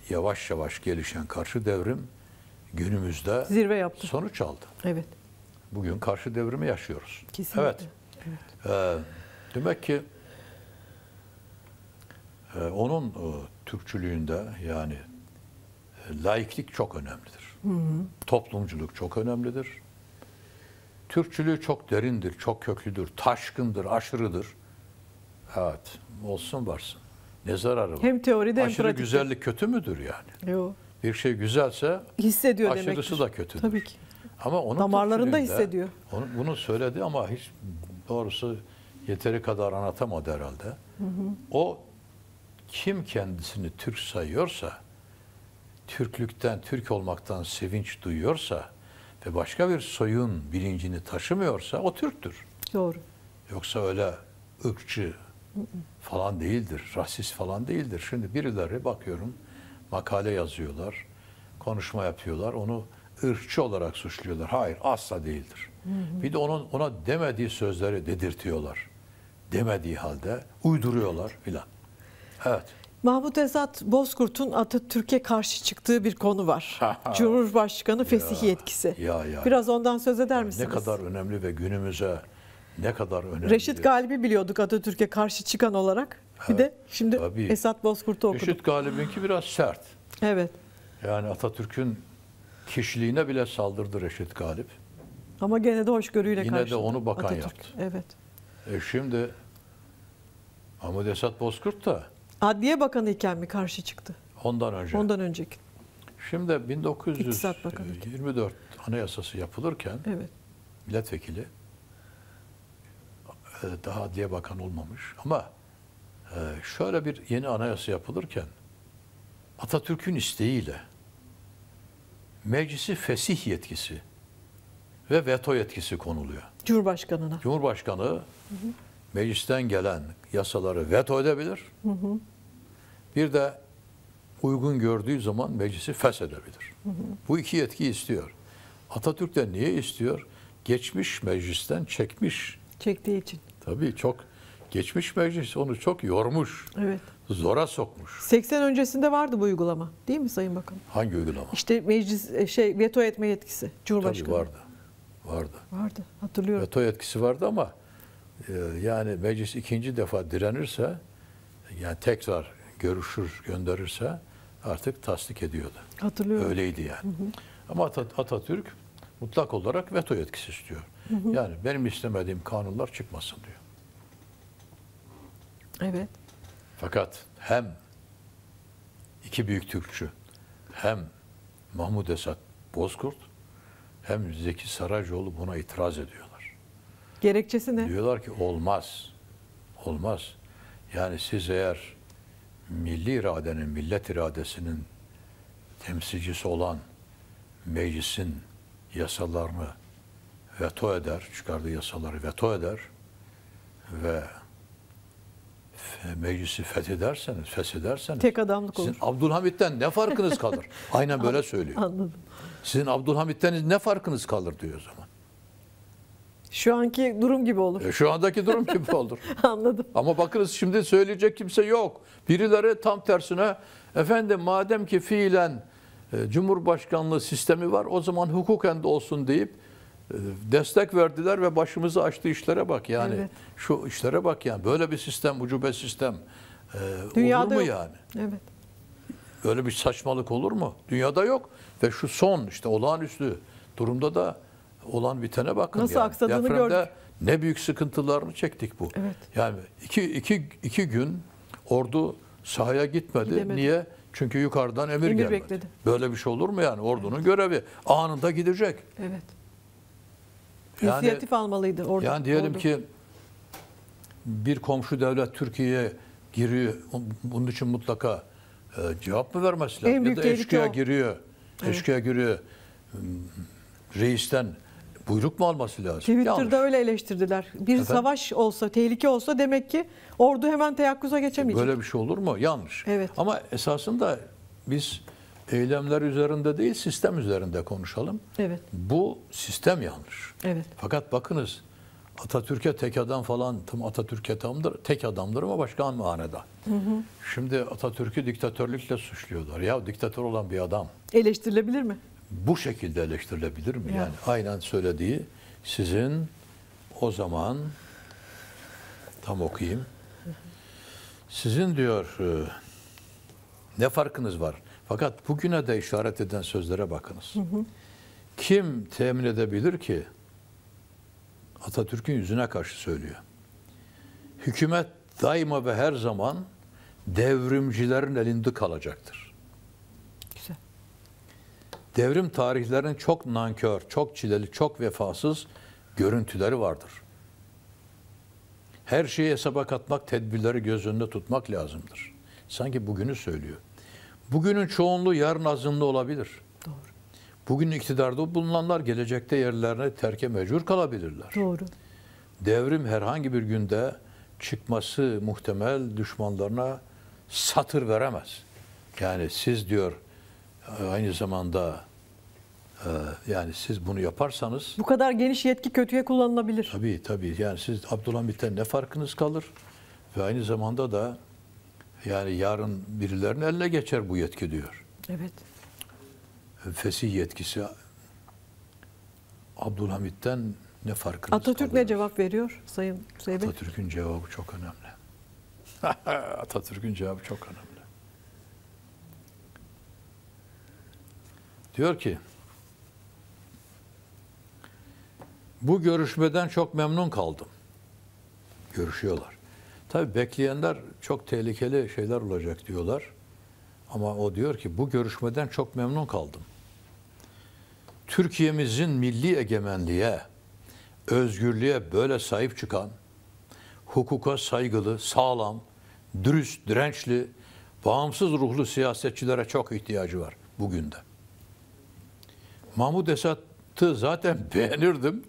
yavaş yavaş gelişen karşı devrim günümüzde zirve yaptı. Sonuç aldı. Evet. Bugün karşı devrimi yaşıyoruz. Kesinlikle. Evet. evet. Ee, demek ki e, onun e, Türkçülüğünde yani laiklik çok önemlidir. Hı hı. Toplumculuk çok önemlidir. Türkçülüğü çok derindir, çok köklüdür, taşkındır, aşırıdır. Evet, olsun varsın. Ne zararı var? Hem teoride Aşırı hem pratikte. güzellik kötü müdür yani? Yok. Bir şey güzelse hissediyor aşırısı demektir. da kötüdür. Tabii ki. Ama onun damarlarında hissediyor. Onu, bunu söyledi ama hiç doğrusu yeteri kadar anlatamadı herhalde. Hı hı. O kim kendisini Türk sayıyorsa Türklükten, Türk olmaktan sevinç duyuyorsa ve başka bir soyun bilincini taşımıyorsa o Türktür. Doğru. Yoksa öyle ırkçı falan değildir, rasist falan değildir. Şimdi birileri bakıyorum makale yazıyorlar, konuşma yapıyorlar, onu ırkçı olarak suçluyorlar. Hayır, asla değildir. Bir de onun ona demediği sözleri dedirtiyorlar. Demediği halde uyduruyorlar filan. Evet. Mahmut Esat Bozkurt'un Atatürk'e karşı çıktığı bir konu var. Cumhurbaşkanı fesihi yetkisi. Ya, ya. Biraz ondan söz eder misiniz? Ne kadar önemli ve günümüze ne kadar önemli. Reşit Galip'i biliyorduk Atatürk'e karşı çıkan olarak. Evet, bir de şimdi tabii. Esat Bozkurt'u okuduk. Reşit Galip'inki biraz sert. Evet. Yani Atatürk'ün kişiliğine bile saldırdı Reşit Galip. Ama gene de hoşgörüyle karşıladı. Yine karşıtı. de onu bakan Atatürk. yaptı. Evet. E şimdi Mahmut Esat Bozkurt da Adliye Bakanı iken mi karşı çıktı? Ondan önce. Ondan önceki. Şimdi 1924 Anayasası yapılırken evet. milletvekili e, daha Adliye Bakanı olmamış ama e, şöyle bir yeni anayasa yapılırken Atatürk'ün isteğiyle meclisi fesih yetkisi ve veto yetkisi konuluyor. Cumhurbaşkanına. Cumhurbaşkanı hı hı. meclisten gelen yasaları veto edebilir. Hı hı. Bir de uygun gördüğü zaman meclisi feshedebilir. Bu iki yetki istiyor. Atatürk de niye istiyor? Geçmiş meclisten çekmiş. Çektiği için. Tabii çok geçmiş meclis onu çok yormuş. Evet. Zora sokmuş. 80 öncesinde vardı bu uygulama değil mi Sayın Bakan? Hangi uygulama? İşte meclis e, şey veto etme yetkisi Cumhurbaşkanı. Tabii vardı. Vardı. Vardı hatırlıyorum. Veto yetkisi vardı ama e, yani meclis ikinci defa direnirse yani tekrar görüşür gönderirse artık tasdik ediyordu. Hatırlıyorum. Öyleydi yani. Hı hı. Ama Atatürk mutlak olarak veto yetkisi istiyor. Hı hı. Yani benim istemediğim kanunlar çıkmasın diyor. Evet. Fakat hem iki büyük Türkçü hem Mahmud Esat Bozkurt hem Zeki Saracoğlu buna itiraz ediyorlar. Gerekçesi ne? Diyorlar ki olmaz. Olmaz. Yani siz eğer milli iradenin, millet iradesinin temsilcisi olan meclisin yasalarını veto eder, çıkardığı yasaları veto eder ve meclisi fethederseniz, feshederseniz tek adamlık olur. Sizin Abdülhamit'ten ne farkınız kalır? Aynen böyle söylüyor. Anladım. Sizin Abdülhamit'ten ne farkınız kalır diyor o zaman. Şu anki durum gibi olur. E, şu andaki durum gibi olur. Anladım. Ama bakınız şimdi söyleyecek kimse yok. Birileri tam tersine efendim madem ki fiilen e, Cumhurbaşkanlığı sistemi var o zaman hukuken de olsun deyip e, destek verdiler ve başımızı açtı işlere bak yani. Evet. Şu işlere bak yani. Böyle bir sistem, ucube sistem Dünyada olur mu yok. yani? Evet. Böyle bir saçmalık olur mu? Dünyada yok. Ve şu son işte olağanüstü durumda da olan bitene bakın. Nasıl yani. aksadığını Depremde gördük. Ne büyük sıkıntılarını çektik bu. Evet. Yani iki, iki, iki gün ordu sahaya gitmedi. Gidemedi. Niye? Çünkü yukarıdan emir, emir gelmedi. Bekledi. Böyle bir şey olur mu yani? Ordunun evet. görevi. Anında gidecek. Evet. Yani, İnisiyatif almalıydı ordu. Yani diyelim ordu. ki bir komşu devlet Türkiye'ye giriyor. Bunun için mutlaka e, cevap mı vermesi lazım? En ya da eşkıya o. giriyor. Evet. giriyor. Hmm, reisten buyruk mu alması lazım? Twitter'da Yanlış. öyle eleştirdiler. Bir Efendim? savaş olsa, tehlike olsa demek ki ordu hemen teyakkuza geçemeyecek. Böyle bir şey olur mu? Yanlış. Evet. Ama esasında biz eylemler üzerinde değil sistem üzerinde konuşalım. Evet. Bu sistem yanlış. Evet. Fakat bakınız Atatürk'e tek adam falan tam Atatürk'e tamdır tek adamdır ama başka manada. Hı Şimdi Atatürk'ü diktatörlükle suçluyorlar. Ya diktatör olan bir adam. Eleştirilebilir mi? bu şekilde eleştirilebilir mi? Yani aynen söylediği sizin o zaman tam okuyayım. Sizin diyor e, ne farkınız var? Fakat bugüne de işaret eden sözlere bakınız. Hı hı. Kim temin edebilir ki? Atatürk'ün yüzüne karşı söylüyor. Hükümet daima ve her zaman devrimcilerin elinde kalacaktır devrim tarihlerinin çok nankör, çok çileli, çok vefasız görüntüleri vardır. Her şeyi hesaba katmak, tedbirleri göz önünde tutmak lazımdır. Sanki bugünü söylüyor. Bugünün çoğunluğu yarın azınlığı olabilir. Doğru. Bugün iktidarda bulunanlar gelecekte yerlerine terke mecbur kalabilirler. Doğru. Devrim herhangi bir günde çıkması muhtemel düşmanlarına satır veremez. Yani siz diyor aynı zamanda e, yani siz bunu yaparsanız... Bu kadar geniş yetki kötüye kullanılabilir. Tabii tabii. Yani siz Abdülhamit'ten ne farkınız kalır? Ve aynı zamanda da yani yarın birilerinin eline geçer bu yetki diyor. Evet. Fesih yetkisi Abdülhamit'ten ne farkınız Atatürk kalır? ne cevap veriyor Sayın Hüseyin Atatürk'ün cevabı çok önemli. Atatürk'ün cevabı çok önemli. Diyor ki bu görüşmeden çok memnun kaldım. Görüşüyorlar. Tabi bekleyenler çok tehlikeli şeyler olacak diyorlar. Ama o diyor ki bu görüşmeden çok memnun kaldım. Türkiye'mizin milli egemenliğe, özgürlüğe böyle sahip çıkan, hukuka saygılı, sağlam, dürüst, dirençli, bağımsız ruhlu siyasetçilere çok ihtiyacı var bugün de. Mahmut Esat'ı zaten beğenirdim.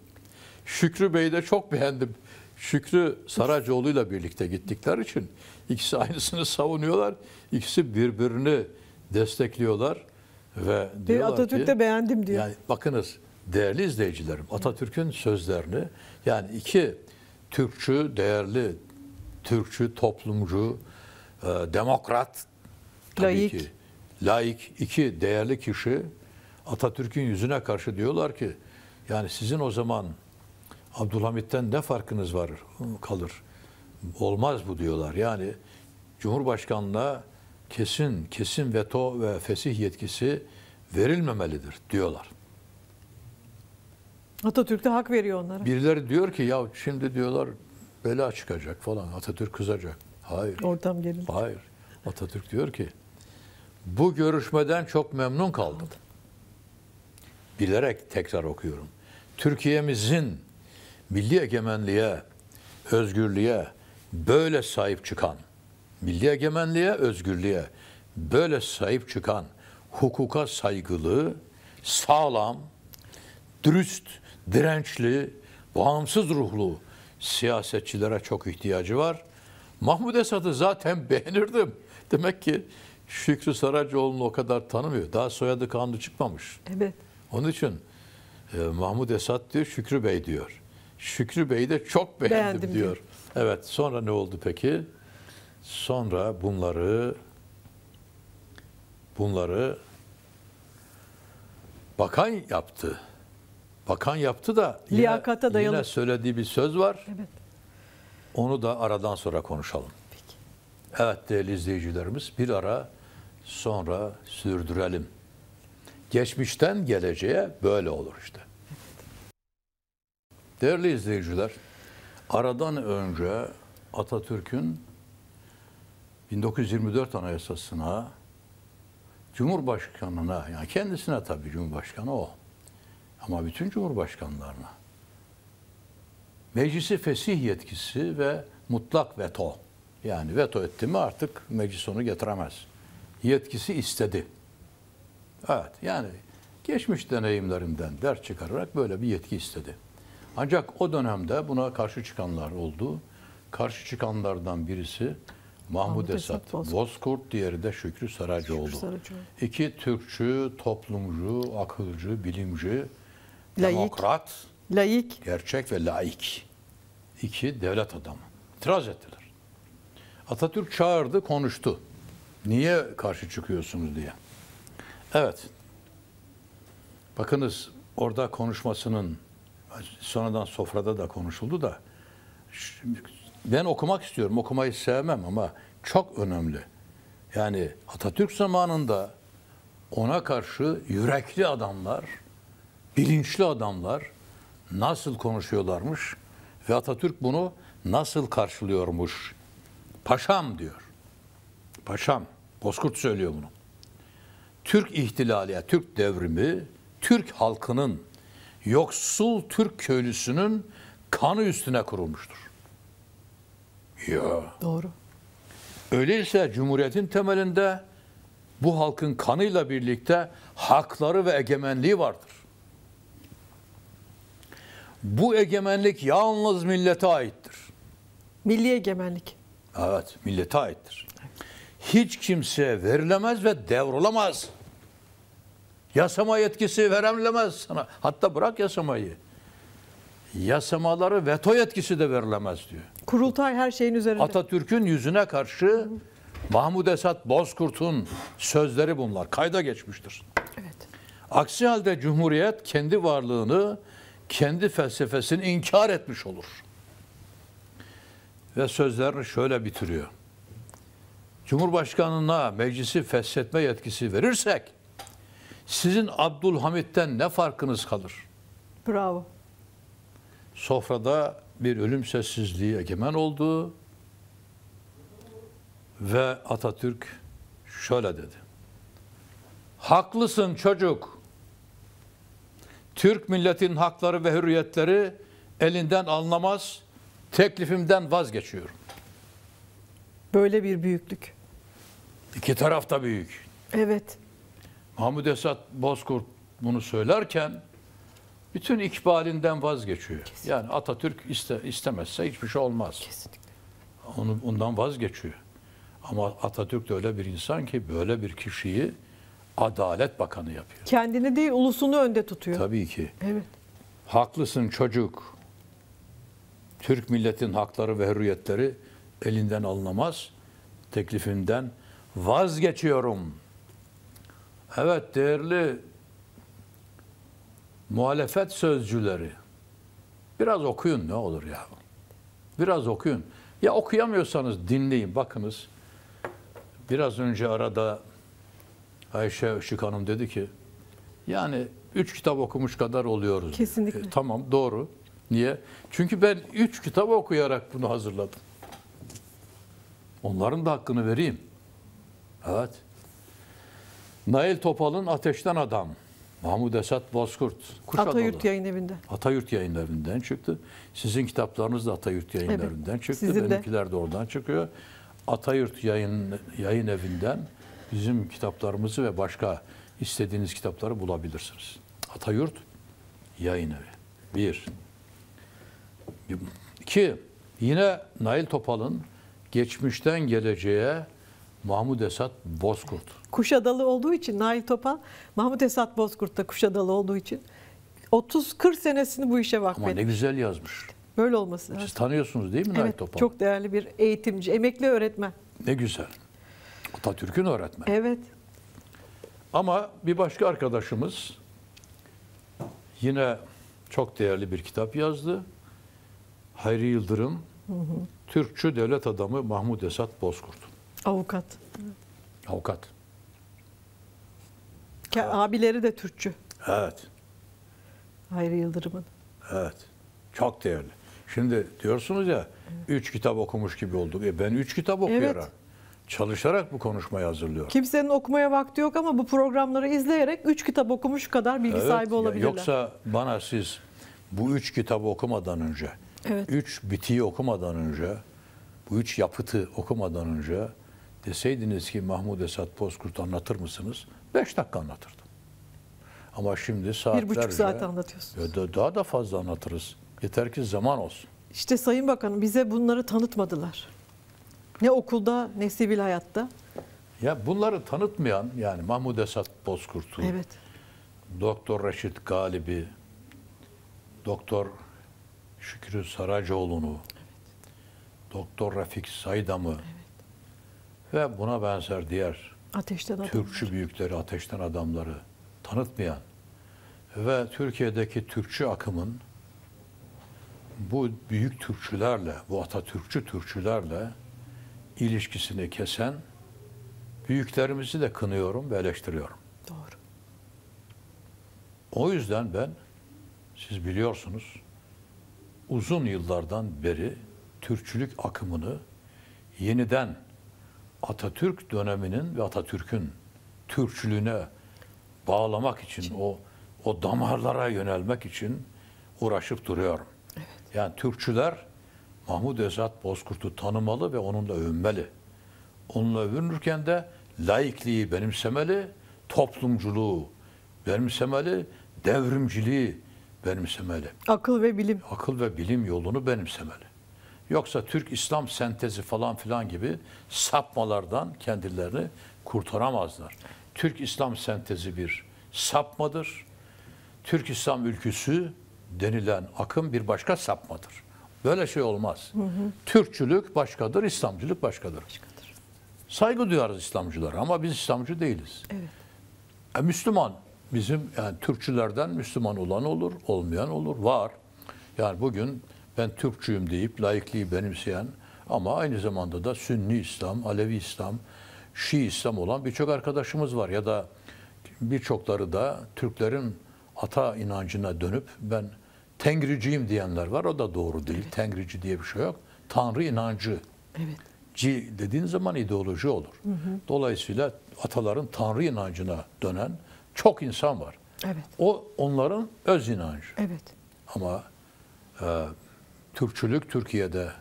Şükrü Bey'i de çok beğendim. Şükrü Saracoğlu'yla birlikte gittikleri için ikisi aynısını savunuyorlar. İkisi birbirini destekliyorlar ve e, diyorlar Atatürk de beğendim diyor. Yani bakınız değerli izleyicilerim Atatürk'ün sözlerini yani iki Türkçü değerli Türkçü toplumcu e, demokrat tabii laik. ki laik iki değerli kişi Atatürk'ün yüzüne karşı diyorlar ki yani sizin o zaman Abdülhamit'ten ne farkınız var kalır? Olmaz bu diyorlar. Yani Cumhurbaşkanlığa kesin kesin veto ve fesih yetkisi verilmemelidir diyorlar. Atatürk de hak veriyor onlara. Birileri diyor ki ya şimdi diyorlar bela çıkacak falan Atatürk kızacak. Hayır. Ortam gelin. Hayır. Atatürk diyor ki bu görüşmeden çok memnun kaldım bilerek tekrar okuyorum. Türkiye'mizin milli egemenliğe, özgürlüğe böyle sahip çıkan, milli egemenliğe, özgürlüğe böyle sahip çıkan, hukuka saygılı, sağlam, dürüst, dirençli, bağımsız ruhlu siyasetçilere çok ihtiyacı var. Mahmut Esat'ı zaten beğenirdim. Demek ki Şükrü Saracoğlu'nu o kadar tanımıyor. Daha soyadı kanunu çıkmamış. Evet. Onun için e, Mahmud Esat diyor Şükrü Bey diyor. Şükrü Bey'i de çok beğendim, beğendim diyor. diyor. Evet sonra ne oldu peki? Sonra bunları bunları bakan yaptı. Bakan yaptı da yine, Liyakata dayalı. yine söylediği bir söz var. Evet. Onu da aradan sonra konuşalım. Peki. Evet değerli izleyicilerimiz bir ara sonra sürdürelim. Geçmişten geleceğe böyle olur işte. Değerli izleyiciler, aradan önce Atatürk'ün 1924 Anayasası'na Cumhurbaşkanına, yani kendisine tabii Cumhurbaşkanı o. Ama bütün Cumhurbaşkanlarına. Meclisi fesih yetkisi ve mutlak veto. Yani veto etti mi artık meclis onu getiremez. Yetkisi istedi. Evet yani geçmiş deneyimlerimden ders çıkararak böyle bir yetki istedi. Ancak o dönemde buna karşı çıkanlar oldu. Karşı çıkanlardan birisi Mahmut, Mahmut Esat, Esat Bozkurt, diğeri de Şükrü Saracoğlu. Şükrü Saracoğlu. İki Türkçü, toplumcu, akılcı, bilimci, laik. demokrat, laik. gerçek ve laik. İki devlet adamı. İtiraz ettiler. Atatürk çağırdı, konuştu. Niye karşı çıkıyorsunuz diye. Evet. Bakınız orada konuşmasının sonradan sofrada da konuşuldu da ben okumak istiyorum. Okumayı sevmem ama çok önemli. Yani Atatürk zamanında ona karşı yürekli adamlar, bilinçli adamlar nasıl konuşuyorlarmış ve Atatürk bunu nasıl karşılıyormuş? Paşam diyor. Paşam. Bozkurt söylüyor bunu. Türk ihtilali, Türk devrimi, Türk halkının, yoksul Türk köylüsünün kanı üstüne kurulmuştur. Ya. Doğru. Öyleyse Cumhuriyet'in temelinde bu halkın kanıyla birlikte hakları ve egemenliği vardır. Bu egemenlik yalnız millete aittir. Milli egemenlik. Evet, millete aittir hiç kimseye verilemez ve devrulamaz. Yasama yetkisi verilemez sana. Hatta bırak yasamayı. Yasamaları veto yetkisi de verilemez diyor. Kurultay her şeyin üzerinde. Atatürk'ün yüzüne karşı Mahmud Esat Bozkurt'un sözleri bunlar. Kayda geçmiştir. Evet. Aksi halde Cumhuriyet kendi varlığını, kendi felsefesini inkar etmiş olur. Ve sözlerini şöyle bitiriyor. Cumhurbaşkanına meclisi feshetme yetkisi verirsek sizin Abdülhamit'ten ne farkınız kalır? Bravo. Sofrada bir ölüm sessizliği egemen oldu ve Atatürk şöyle dedi. Haklısın çocuk. Türk milletin hakları ve hürriyetleri elinden anlamaz. Teklifimden vazgeçiyorum. Böyle bir büyüklük. İki taraf da büyük. Evet. Mahmut Esat Bozkurt bunu söylerken bütün ikbalinden vazgeçiyor. Kesinlikle. Yani Atatürk iste, istemezse hiçbir şey olmaz. Kesinlikle. Onu, ondan vazgeçiyor. Ama Atatürk de öyle bir insan ki böyle bir kişiyi Adalet Bakanı yapıyor. Kendini değil ulusunu önde tutuyor. Tabii ki. Evet. Haklısın çocuk. Türk milletin hakları ve hürriyetleri elinden alınamaz. Teklifinden vazgeçiyorum. Evet değerli muhalefet sözcüleri biraz okuyun ne olur ya. Biraz okuyun. Ya okuyamıyorsanız dinleyin bakınız. Biraz önce arada Ayşe Işık Hanım dedi ki yani üç kitap okumuş kadar oluyoruz. Kesinlikle. E, tamam doğru. Niye? Çünkü ben üç kitap okuyarak bunu hazırladım. Onların da hakkını vereyim. Evet. Nail Topal'ın Ateşten Adam. Mahmut Esat Bozkurt. Kuşadalı. Atayurt Yayın evinde, Atayurt Yayın Evi'nden çıktı. Sizin kitaplarınız da Atayurt Yayın evet. Evi'nden çıktı. Sizin Benimkiler de. de oradan çıkıyor. Atayurt Yayın Yayın Evi'nden bizim kitaplarımızı ve başka istediğiniz kitapları bulabilirsiniz. Atayurt Yayın Evi. Bir. İki. Yine Nail Topal'ın Geçmişten Geleceğe Mahmut Esat Bozkurt. Kuşadalı olduğu için Nail Topal, Mahmut Esat Bozkurt da Kuşadalı olduğu için 30-40 senesini bu işe vakfetmiş. Ama ne güzel yazmış. Böyle olması lazım. Siz tanıyorsunuz değil mi evet, Nail Topal? Çok değerli bir eğitimci, emekli öğretmen. Ne güzel. Atatürk'ün öğretmeni. Evet. Ama bir başka arkadaşımız yine çok değerli bir kitap yazdı. Hayri Yıldırım, hı hı. Türkçü devlet adamı Mahmut Esat Bozkurt. Avukat. Avukat. Abileri de Türkçü. Evet. Hayri Yıldırım'ın. Evet. Çok değerli. Şimdi diyorsunuz ya üç kitap okumuş gibi olduk. E ben üç kitap okuyarak, Evet. çalışarak bu konuşmayı hazırlıyorum. Kimsenin okumaya vakti yok ama bu programları izleyerek üç kitap okumuş kadar bilgi Evet, sahibi ya Yoksa bana siz bu üç kitabı okumadan önce, Evet. üç bitiyi okumadan önce, bu üç yapıtı okumadan önce Deseydiniz ki Mahmud Esat Bozkurt anlatır mısınız? Beş dakika anlatırdım. Ama şimdi saatlerce... Bir buçuk saat anlatıyorsunuz. daha da fazla anlatırız. Yeter ki zaman olsun. İşte Sayın Bakanım bize bunları tanıtmadılar. Ne okulda ne sivil hayatta. Ya bunları tanıtmayan yani Mahmud Esat Bozkurt'u, evet. Doktor Reşit Galibi, Doktor Şükrü Saracoğlu'nu, evet. Doktor Rafik Saydam'ı, evet ve buna benzer diğer ateşten Türkçü adamlar. büyükleri, ateşten adamları tanıtmayan ve Türkiye'deki Türkçü akımın bu büyük Türkçülerle, bu Atatürkçü Türkçülerle ilişkisini kesen büyüklerimizi de kınıyorum ve eleştiriyorum. Doğru. O yüzden ben, siz biliyorsunuz, uzun yıllardan beri Türkçülük akımını yeniden Atatürk döneminin ve Atatürk'ün Türkçülüğüne bağlamak için, o o damarlara yönelmek için uğraşıp duruyorum. Evet. Yani Türkçüler Mahmud Esat Bozkurt'u tanımalı ve onunla övünmeli. Onunla övünürken de laikliği benimsemeli, toplumculuğu benimsemeli, devrimciliği benimsemeli. Akıl ve bilim. Akıl ve bilim yolunu benimsemeli. Yoksa Türk-İslam sentezi falan filan gibi sapmalardan kendilerini kurtaramazlar. Türk-İslam sentezi bir sapmadır. Türk-İslam ülküsü denilen akım bir başka sapmadır. Böyle şey olmaz. Hı hı. Türkçülük başkadır, İslamcılık başkadır. başkadır. Saygı duyarız İslamcılara ama biz İslamcı değiliz. Evet. E, Müslüman bizim yani Türkçülerden Müslüman olan olur, olmayan olur, var. Yani bugün ben Türkçüyüm deyip laikliği benimseyen ama aynı zamanda da Sünni İslam, Alevi İslam, Şii İslam olan birçok arkadaşımız var ya da birçokları da Türklerin ata inancına dönüp ben Tengriciyim diyenler var. O da doğru değil. Evet. Tengrici diye bir şey yok. Tanrı inancı. Evet. Ci dediğin zaman ideoloji olur. Hı hı. Dolayısıyla ataların Tanrı inancına dönen çok insan var. Evet. O onların öz inancı. Evet. Ama e, Türkçülük Türkiye'de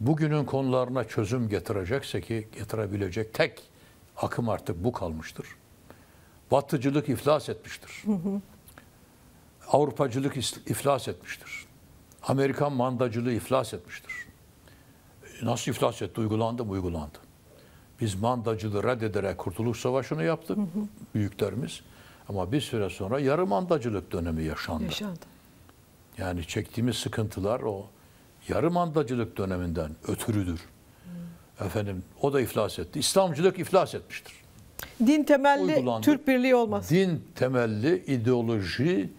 bugünün konularına çözüm getirecekse ki getirebilecek tek akım artık bu kalmıştır. Batıcılık iflas etmiştir. Hı Avrupacılık iflas etmiştir. Amerikan mandacılığı iflas etmiştir. Nasıl iflas etti? Uygulandı mı? Uygulandı. Biz mandacılığı reddederek Kurtuluş Savaşı'nı yaptık büyüklerimiz. Ama bir süre sonra yarı mandacılık dönemi yaşandı. yaşandı. Yani çektiğimiz sıkıntılar o yarım andacılık döneminden ötürüdür. Hmm. Efendim o da iflas etti. İslamcılık iflas etmiştir. Din temelli Uygulandı. Türk birliği olmaz. Din temelli ideoloji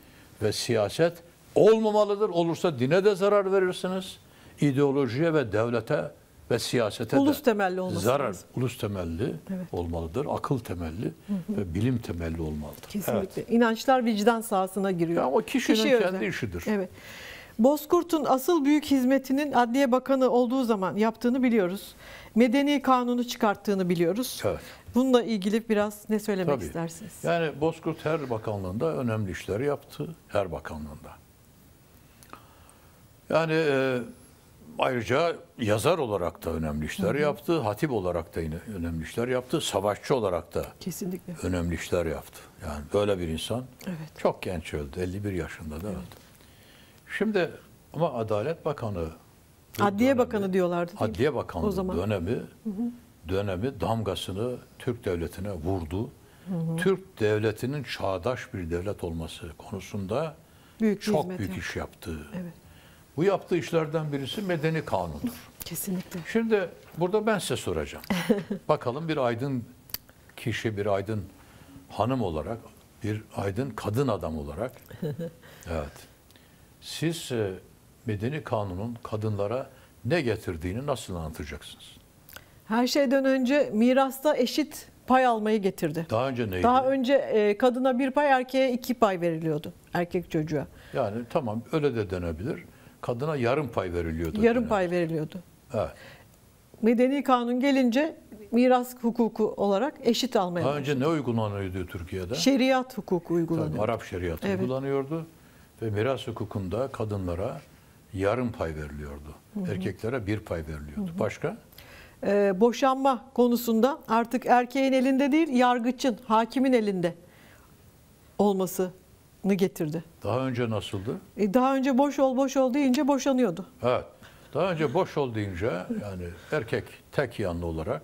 ve siyaset olmamalıdır. Olursa dine de zarar verirsiniz. İdeolojiye ve devlete ve siyasete ulus de temelli zarar lazım. ulus temelli evet. olmalıdır. Akıl temelli hı hı. ve bilim temelli olmalıdır. Kesinlikle. Evet. İnançlar vicdan sahasına giriyor. ama kişinin Kişi kendi özel. işidir. Evet. Bozkurt'un asıl büyük hizmetinin Adliye Bakanı olduğu zaman yaptığını biliyoruz. Medeni kanunu çıkarttığını biliyoruz. Evet. Bununla ilgili biraz ne söylemek Tabii. istersiniz? Yani Bozkurt her bakanlığında önemli işleri yaptı. Her bakanlığında. Yani e, Ayrıca yazar olarak da önemli işler hı hı. yaptı. Hatip olarak da yine önemli işler yaptı. Savaşçı olarak da Kesinlikle. önemli işler yaptı. Yani böyle bir insan evet. çok genç öldü. 51 yaşında da evet. öldü. Şimdi ama Adalet Bakanı Adliye dönemi, Bakanı diyorlardı değil Adliye Bakanlığı dönemi hı hı. dönemi damgasını Türk devletine vurdu. Hı hı. Türk devletinin çağdaş bir devlet olması konusunda büyük çok büyük yani. iş yaptı. Evet. Bu yaptığı işlerden birisi medeni kanundur. Kesinlikle. Şimdi burada ben size soracağım. Bakalım bir aydın kişi, bir aydın hanım olarak, bir aydın kadın adam olarak. evet. Siz e, medeni kanunun kadınlara ne getirdiğini nasıl anlatacaksınız? Her şeyden önce mirasta eşit pay almayı getirdi. Daha önce neydi? Daha önce e, kadına bir pay, erkeğe iki pay veriliyordu. Erkek çocuğa. Yani tamam öyle de denebilir kadına yarım pay veriliyordu. Yarım dönem. pay veriliyordu. Evet. Medeni kanun gelince miras hukuku olarak eşit almaya Daha önce ne uygulanıyordu Türkiye'de? Şeriat hukuku uygulanıyordu. Tabii, Arap şeriatı evet. uygulanıyordu ve miras hukukunda kadınlara yarım pay veriliyordu. Hı -hı. Erkeklere bir pay veriliyordu. Hı -hı. Başka? Ee, boşanma konusunda artık erkeğin elinde değil, yargıçın, hakimin elinde olması getirdi. Daha önce nasıldı? E daha önce boş ol boş ol deyince boşanıyordu. Evet. Daha önce boş ol deyince yani erkek tek yanlı olarak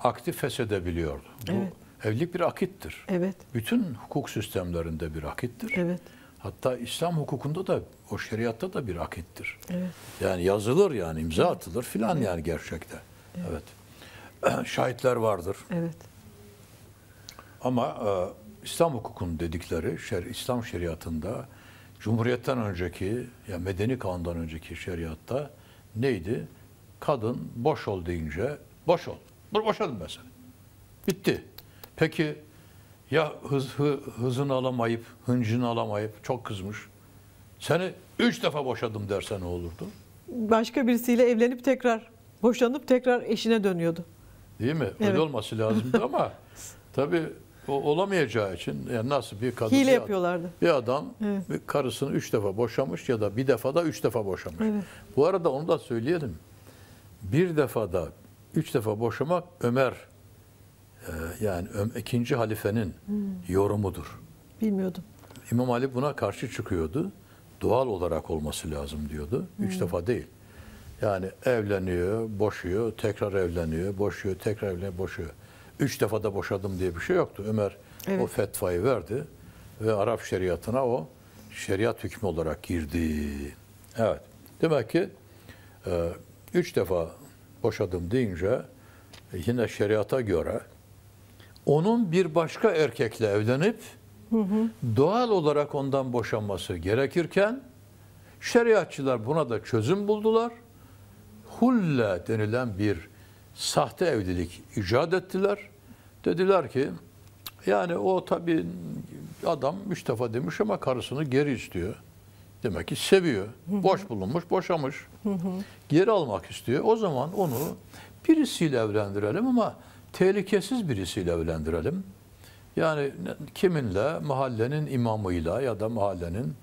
aktif feshedebiliyordu. Bu evet. evlilik bir akittir. Evet. Bütün hukuk sistemlerinde bir akittir. Evet. Hatta İslam hukukunda da o şeriatta da bir akittir. Evet. Yani yazılır yani imza evet. atılır filan evet. yani gerçekte. Evet. evet. Şahitler vardır. Evet. Ama e, İslam hukukunun dedikleri şer, İslam şeriatında Cumhuriyet'ten önceki ya yani medeni kanundan önceki şeriatta neydi? Kadın boş ol deyince boş ol. dur Boşadım ben seni. Bitti. Peki ya hız, hı, hızını alamayıp, hıncını alamayıp çok kızmış. Seni üç defa boşadım derse ne olurdu? Başka birisiyle evlenip tekrar boşanıp tekrar eşine dönüyordu. Değil mi? Evet. Öyle olması lazımdı ama tabii o olamayacağı için yani nasıl bir kadın Hile bir, yapıyorlardı. bir adam evet. karısını üç defa boşamış ya da bir defa da üç defa boşamış. Evet. Bu arada onu da söyleyelim. Bir defa da üç defa boşamak Ömer e, yani ikinci halifenin hmm. yorumudur. Bilmiyordum. İmam Ali buna karşı çıkıyordu. Doğal olarak olması lazım diyordu. Üç hmm. defa değil. Yani evleniyor, boşuyor, tekrar evleniyor, boşuyor, tekrar evleniyor, boşuyor üç defa da boşadım diye bir şey yoktu. Ömer evet. o fetvayı verdi ve Arap şeriatına o şeriat hükmü olarak girdi. Evet. Demek ki e, üç defa boşadım deyince e, yine şeriata göre onun bir başka erkekle evlenip hı hı. doğal olarak ondan boşanması gerekirken şeriatçılar buna da çözüm buldular. Hulle denilen bir sahte evlilik icat ettiler. Dediler ki yani o tabii adam üç defa demiş ama karısını geri istiyor. Demek ki seviyor. Boş bulunmuş, boşamış. Geri almak istiyor. O zaman onu birisiyle evlendirelim ama tehlikesiz birisiyle evlendirelim. Yani kiminle? Mahallenin imamıyla ya da mahallenin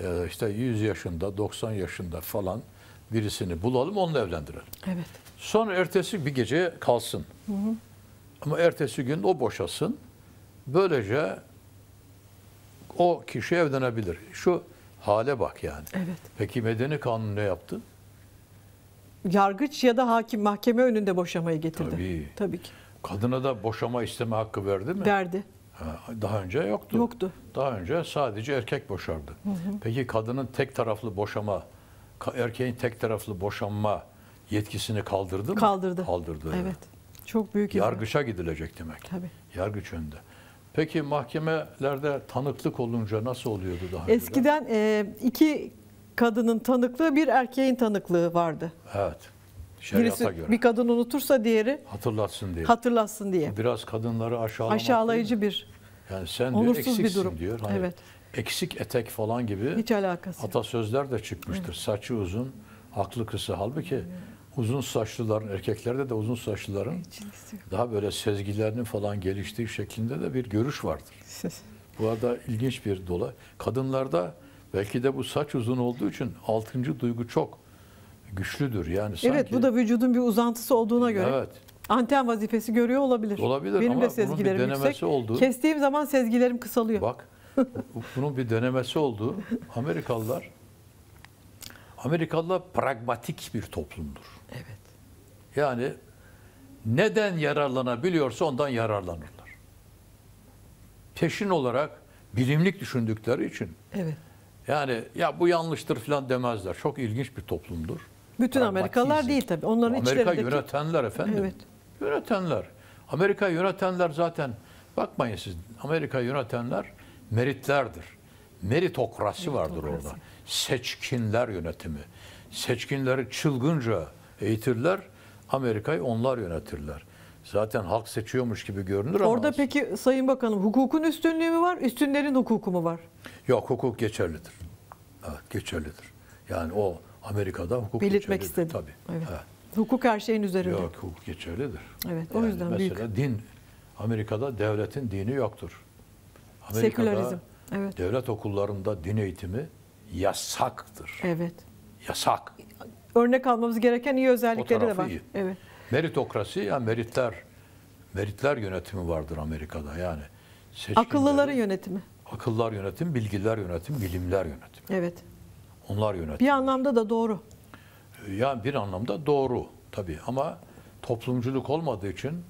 e, işte 100 yaşında, 90 yaşında falan birisini bulalım, onunla evlendirelim. Evet. Sonra ertesi bir gece kalsın. Hı hı. Ama ertesi gün o boşasın. Böylece o kişi evlenebilir. Şu hale bak yani. Evet. Peki medeni kanun ne yaptı? Yargıç ya da hakim mahkeme önünde boşamayı getirdi. Tabii. Tabii ki. Kadına da boşama isteme hakkı verdi mi? Verdi. daha önce yoktu. Yoktu. Daha önce sadece erkek boşardı. Hı hı. Peki kadının tek taraflı boşama, erkeğin tek taraflı boşanma yetkisini kaldırdı mı? Kaldırdı. Kaldırdı. Evet. Çok büyük. Yargıça gidilecek demek. Tabii. Yargıç önünde. Peki mahkemelerde tanıklık olunca nasıl oluyordu daha önce? Eskiden e, iki kadının tanıklığı bir erkeğin tanıklığı vardı. Evet. Birisi, göre. Bir kadın unutursa diğeri hatırlatsın diye. Hatırlatsın diye. Biraz kadınları aşağılamak. Aşağılayıcı bir. Yani sen onursuz diyor, bir durum. diyor. Hani evet. Eksik etek falan gibi. Hiç alakası. Atasözler de çıkmıştır. Evet. Saçı uzun, aklı kısa. Halbuki evet uzun saçlıların, erkeklerde de uzun saçlıların daha böyle sezgilerinin falan geliştiği şeklinde de bir görüş vardır. Bu arada ilginç bir dola. Kadınlarda belki de bu saç uzun olduğu için altıncı duygu çok güçlüdür. Yani sanki, evet bu da vücudun bir uzantısı olduğuna göre. Evet. Anten vazifesi görüyor olabilir. Olabilir Benim ama de sezgilerim bunun bir denemesi yüksek. olduğu. Kestiğim zaman sezgilerim kısalıyor. Bak bunun bir denemesi olduğu Amerikalılar Amerikalılar pragmatik bir toplumdur. Evet. Yani neden yararlanabiliyorsa ondan yararlanırlar. Peşin olarak bilimlik düşündükleri için. Evet. Yani ya bu yanlıştır falan demezler. Çok ilginç bir toplumdur. Bütün Amerikalılar değil tabii. Onların Amerika içlerindeki... yönetenler efendim. Evet. Yönetenler. Amerika yönetenler zaten bakmayın siz Amerika yönetenler meritlerdir. Meritokrasi, Meritokrasi. vardır orada seçkinler yönetimi. Seçkinleri çılgınca eğitirler, Amerika'yı onlar yönetirler. Zaten halk seçiyormuş gibi görünür Orada ama... Orada peki Sayın Bakanım hukukun üstünlüğü mü var, üstünlerin hukuku mu var? Yok hukuk geçerlidir. Evet, geçerlidir. Yani o Amerika'da hukuk Belirtmek geçerlidir. istedim. Tabii. Evet. Evet. Hukuk her şeyin üzerinde. Yok hukuk geçerlidir. Evet o yani yüzden mesela büyük. din Amerika'da devletin dini yoktur. Amerika'da Sekülerizm. Evet. devlet okullarında din eğitimi yasaktır. Evet. Yasak. Örnek almamız gereken iyi özellikleri de var. Iyi. Evet. Meritokrasi ya yani meritler meritler yönetimi vardır Amerika'da yani. Akıllıların yönetimi. Akıllar yönetim, bilgiler yönetim, bilimler yönetim. Evet. Onlar yönetim. Bir anlamda da doğru. Yani bir anlamda doğru tabii ama toplumculuk olmadığı için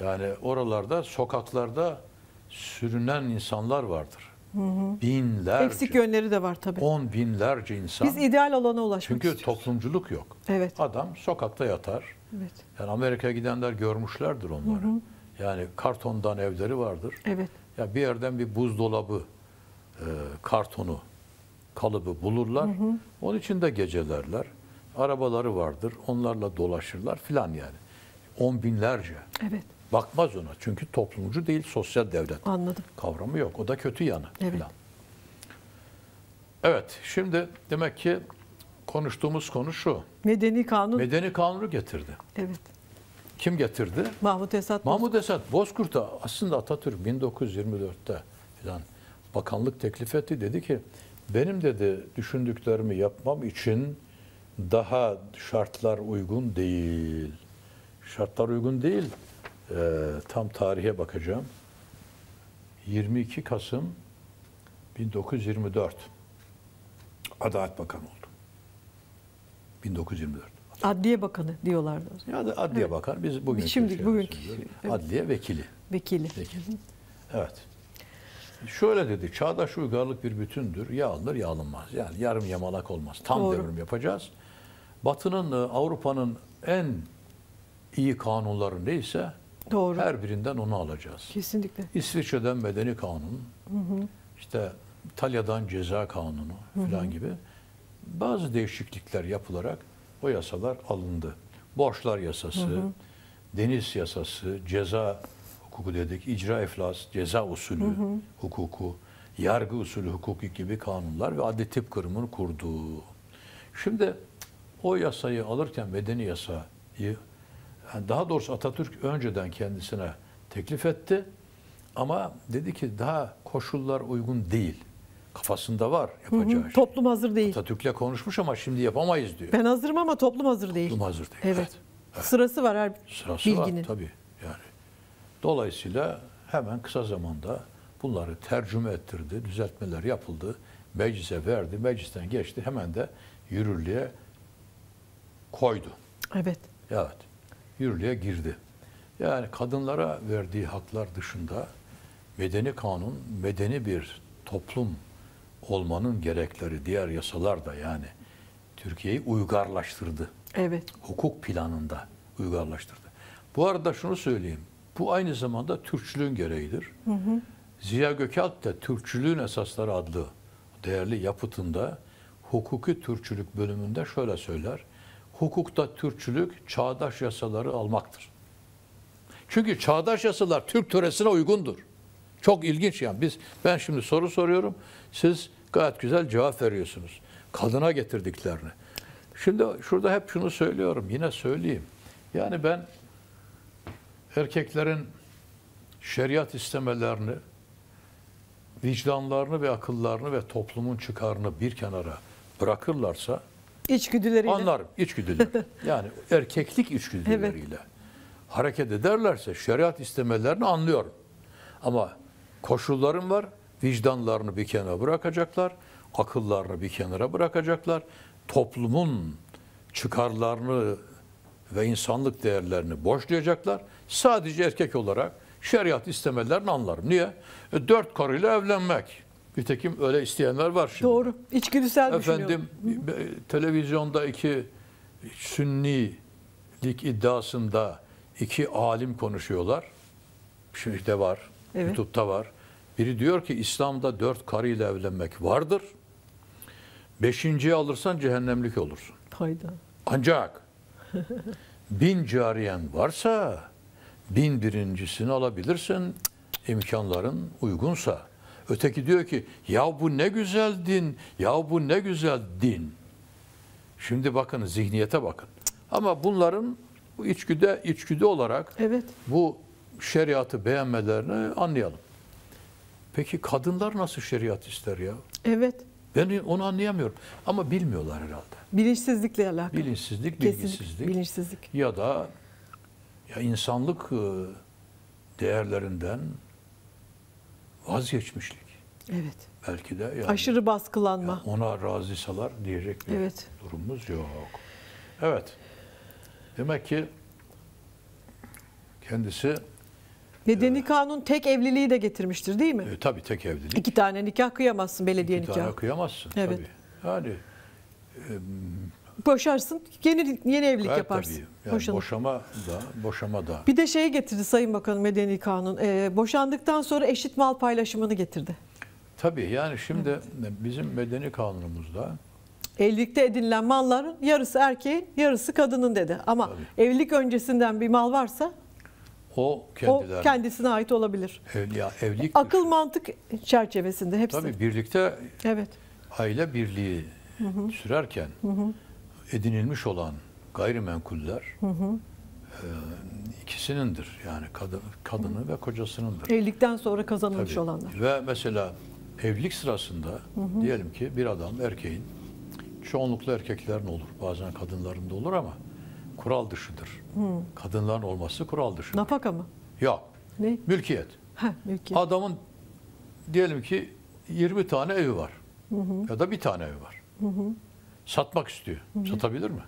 yani oralarda sokaklarda sürünen insanlar vardır. Hı Binlerce. Eksik yönleri de var tabii. On binlerce insan. Biz ideal alana ulaşmak Çünkü istiyoruz. toplumculuk yok. Evet. Adam sokakta yatar. Evet. Yani Amerika'ya gidenler görmüşlerdir onları. Hı hı. Yani kartondan evleri vardır. Evet. Ya bir yerden bir buzdolabı e, kartonu kalıbı bulurlar. Hı hı. Onun için de gecelerler. Arabaları vardır. Onlarla dolaşırlar filan yani. On binlerce. Evet. Bakmaz ona. Çünkü toplumcu değil, sosyal devlet. Anladım. Kavramı yok. O da kötü yanı. Evet. Falan. Evet, şimdi demek ki konuştuğumuz konu şu. Medeni kanun. Medeni kanunu getirdi. Evet. Kim getirdi? Mahmut Esat. Mahmut Esat Bozkurt'a aslında Atatürk 1924'te falan bakanlık teklif etti. Dedi ki benim dedi düşündüklerimi yapmam için daha şartlar uygun değil. Şartlar uygun değil e, tam tarihe bakacağım. 22 Kasım 1924 Adalet Bakanı oldu. 1924. Adliye Bakanı diyorlardı. Ya da Adliye evet. Bakanı biz bugün Şimdi bugünkü evet. Adliye Vekili. Vekili. Vekili. Evet. Şöyle dedi, çağdaş uygarlık bir bütündür, Ya ya alınmaz. Yani yarım yamalak olmaz. Tam Doğru. devrim yapacağız. Batı'nın, e, Avrupa'nın en iyi kanunları neyse Doğru. Her birinden onu alacağız. Kesinlikle. İsviçre'den medeni kanun, hı hı. işte İtalya'dan ceza kanunu falan hı hı. gibi bazı değişiklikler yapılarak o yasalar alındı. Borçlar yasası, hı hı. deniz yasası, ceza hukuku dedik, icra iflas, ceza usulü hı hı. hukuku, yargı usulü hukuku gibi kanunlar ve adli tip kurumunu kurduğu. Şimdi o yasayı alırken medeni yasayı daha doğrusu Atatürk önceden kendisine teklif etti. Ama dedi ki daha koşullar uygun değil. Kafasında var yapacağı hı hı, şey. Toplum hazır değil. Atatürk'le konuşmuş ama şimdi yapamayız diyor. Ben hazırım ama toplum hazır toplum değil. Toplum hazır değil. Evet. evet. Sırası var her Sırası bilginin. Var, tabii yani. Dolayısıyla hemen kısa zamanda bunları tercüme ettirdi, düzeltmeler yapıldı, meclise verdi, meclisten geçti, hemen de yürürlüğe koydu. Evet. Evet yürürlüğe girdi. Yani kadınlara verdiği haklar dışında medeni kanun, medeni bir toplum olmanın gerekleri, diğer yasalar da yani Türkiye'yi uygarlaştırdı. Evet. Hukuk planında uygarlaştırdı. Bu arada şunu söyleyeyim. Bu aynı zamanda Türkçülüğün gereğidir. Hı hı. Ziya Gökalp de Türkçülüğün Esasları adlı değerli yapıtında hukuki Türkçülük bölümünde şöyle söyler hukukta Türkçülük çağdaş yasaları almaktır. Çünkü çağdaş yasalar Türk töresine uygundur. Çok ilginç yani. Biz ben şimdi soru soruyorum. Siz gayet güzel cevap veriyorsunuz. Kadına getirdiklerini. Şimdi şurada hep şunu söylüyorum. Yine söyleyeyim. Yani ben erkeklerin şeriat istemelerini, vicdanlarını ve akıllarını ve toplumun çıkarını bir kenara bırakırlarsa İçgüdüleriyle. Anlarım içgüdüler. yani erkeklik içgüdüleriyle. Evet. Hareket ederlerse şeriat istemelerini anlıyorum. Ama koşullarım var. Vicdanlarını bir kenara bırakacaklar. Akıllarını bir kenara bırakacaklar. Toplumun çıkarlarını ve insanlık değerlerini boşlayacaklar. Sadece erkek olarak şeriat istemelerini anlarım. Niye? E, dört karıyla evlenmek. Nitekim öyle isteyenler var şimdi. Doğru. İçgüdüsel Efendim televizyonda iki sünnilik iddiasında iki alim konuşuyorlar. Şimdi de var. Evet. YouTube'da var. Biri diyor ki İslam'da dört karıyla evlenmek vardır. Beşinciyi alırsan cehennemlik olursun. Hayda. Ancak bin cariyen varsa bin birincisini alabilirsin imkanların uygunsa. Öteki diyor ki ya bu ne güzel din, ya bu ne güzel din. Şimdi bakın zihniyete bakın. Ama bunların içgüde içgüdü olarak evet. bu şeriatı beğenmelerini anlayalım. Peki kadınlar nasıl şeriat ister ya? Evet. Ben onu anlayamıyorum. Ama bilmiyorlar herhalde. Bilinçsizlikle alakalı. Bilinçsizlik, bilgisizlik. Bilinçsizlik. Ya da ya insanlık e, değerlerinden, vazgeçmişlik. Evet. Belki de yani, aşırı baskılanma. Yani ona razısalar diyecek bir evet. durumumuz yok. Evet. Demek ki kendisi Nedeni e, kanun tek evliliği de getirmiştir değil mi? E, tabii tek evlilik. İki tane nikah kıyamazsın belediye nikahı. İki nikah. tane kıyamazsın evet. tabii. Yani e, boşarsın yeni yeni evlilik evet, yaparsın. Tabii. Yani boşama da, boşama da. Bir de şeyi getirdi Sayın Bakanım Medeni Kanun. E, boşandıktan sonra eşit mal paylaşımını getirdi. Tabii yani şimdi evet. bizim Medeni Kanunumuzda Evlilikte edinilen malların yarısı erkeğin, yarısı kadının dedi. Ama Tabii. evlilik öncesinden bir mal varsa o, o kendisine ait olabilir. Ev, ya, evlilik Akıl mantık çerçevesinde hepsi. Tabii birlikte evet. aile birliği hı hı. sürerken hı hı. edinilmiş olan gayrimenkuller hı hı. E, ikisinindir. Yani kadın, kadını hı. ve kocasınındır. Evlilikten sonra kazanılmış Tabii. olanlar. Ve mesela evlilik sırasında hı hı. diyelim ki bir adam erkeğin çoğunlukla erkeklerin olur. Bazen kadınların da olur ama kural dışıdır. Hı. Kadınların olması kural dışı. Nafaka mı? Yok. Ne? Mülkiyet. Ha, mülkiyet. Adamın diyelim ki 20 tane evi var. Hı hı. Ya da bir tane evi var. Hı hı. Satmak istiyor. Hı hı. Satabilir mi?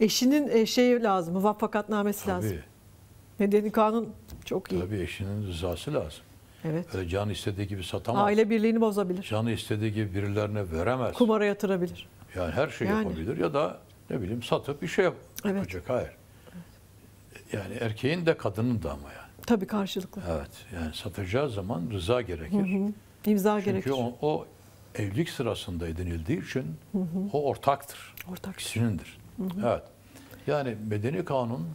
Eşinin e, şeyi lazım, muvaffakatnamesi Tabii. lazım. Medeni kanun çok iyi. Tabii eşinin rızası lazım. Evet. Öyle canı istediği gibi satamaz. Aile birliğini bozabilir. Canı istediği gibi birilerine veremez. Kumara yatırabilir. Yani her şey yani. yapabilir ya da ne bileyim satıp bir şey yap evet. yapacak. Hayır. Yani erkeğin de kadının da ama yani. Tabii karşılıklı. Evet. Yani satacağı zaman rıza gerekir. Hı hı. İmza Çünkü gerekir. Çünkü o, o evlilik sırasında edinildiği için hı hı. o ortaktır. Ortak. İkisinindir. Hı hı. Evet. Yani medeni kanun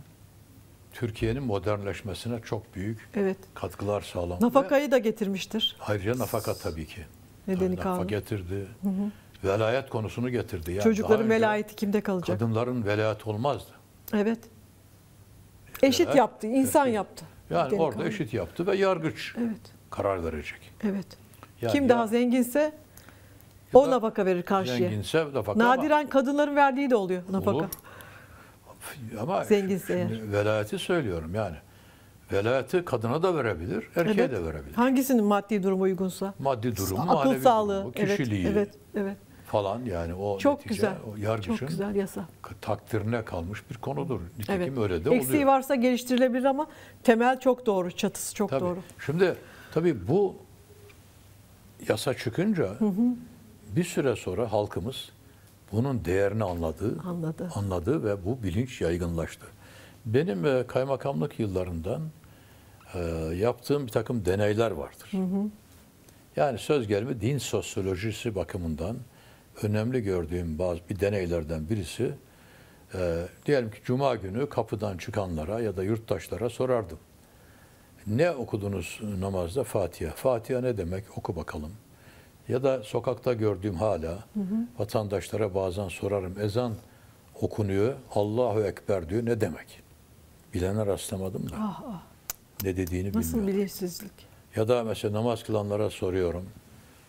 Türkiye'nin modernleşmesine çok büyük evet. katkılar sağlamış. Nafakayı ve da getirmiştir. Ayrıca nafaka tabii ki. Medeni tabii, kanun. Nafaka getirdi. Hı hı. Velayet konusunu getirdi. Yani Çocukların velayeti kimde kalacak? Kadınların velayet olmazdı. Evet. Eşit evet. yaptı, insan evet. yaptı. Yani orada kanun. eşit yaptı ve yargıç evet. karar verecek. Evet. Yani Kim ya, daha zenginse o da nafaka verir karşıya. Zenginse nafaka Nadiren ama. kadınların verdiği de oluyor nafaka. Olur. Ama Zenginse şimdi eğer. velayeti söylüyorum yani. Velayeti kadına da verebilir, erkeğe evet. de verebilir. Hangisinin maddi durumu uygunsa? Maddi durumu, akıl sağlığı, durumu, kişiliği. Evet, evet, evet. Falan yani o çok netice, güzel. o yargıçın çok güzel yasa. takdirine kalmış bir konudur. Nitekim evet. öyle de oluyor. Eksiği varsa geliştirilebilir ama temel çok doğru, çatısı çok tabii. doğru. Şimdi tabii bu yasa çıkınca hı hı bir süre sonra halkımız bunun değerini anladı, anladı, anladı ve bu bilinç yaygınlaştı. Benim e, kaymakamlık yıllarından e, yaptığım bir takım deneyler vardır. Hı hı. Yani söz gelimi din sosyolojisi bakımından önemli gördüğüm bazı bir deneylerden birisi e, diyelim ki cuma günü kapıdan çıkanlara ya da yurttaşlara sorardım. Ne okudunuz namazda? Fatiha. Fatiha ne demek? Oku bakalım. Ya da sokakta gördüğüm hala hı hı. vatandaşlara bazen sorarım. Ezan okunuyor. Allahu Ekber diyor. Ne demek? Bilene rastlamadım da. Ah, ah. Ne dediğini Nasıl bilmiyorum. Nasıl bilirsizlik? Ya da mesela namaz kılanlara soruyorum.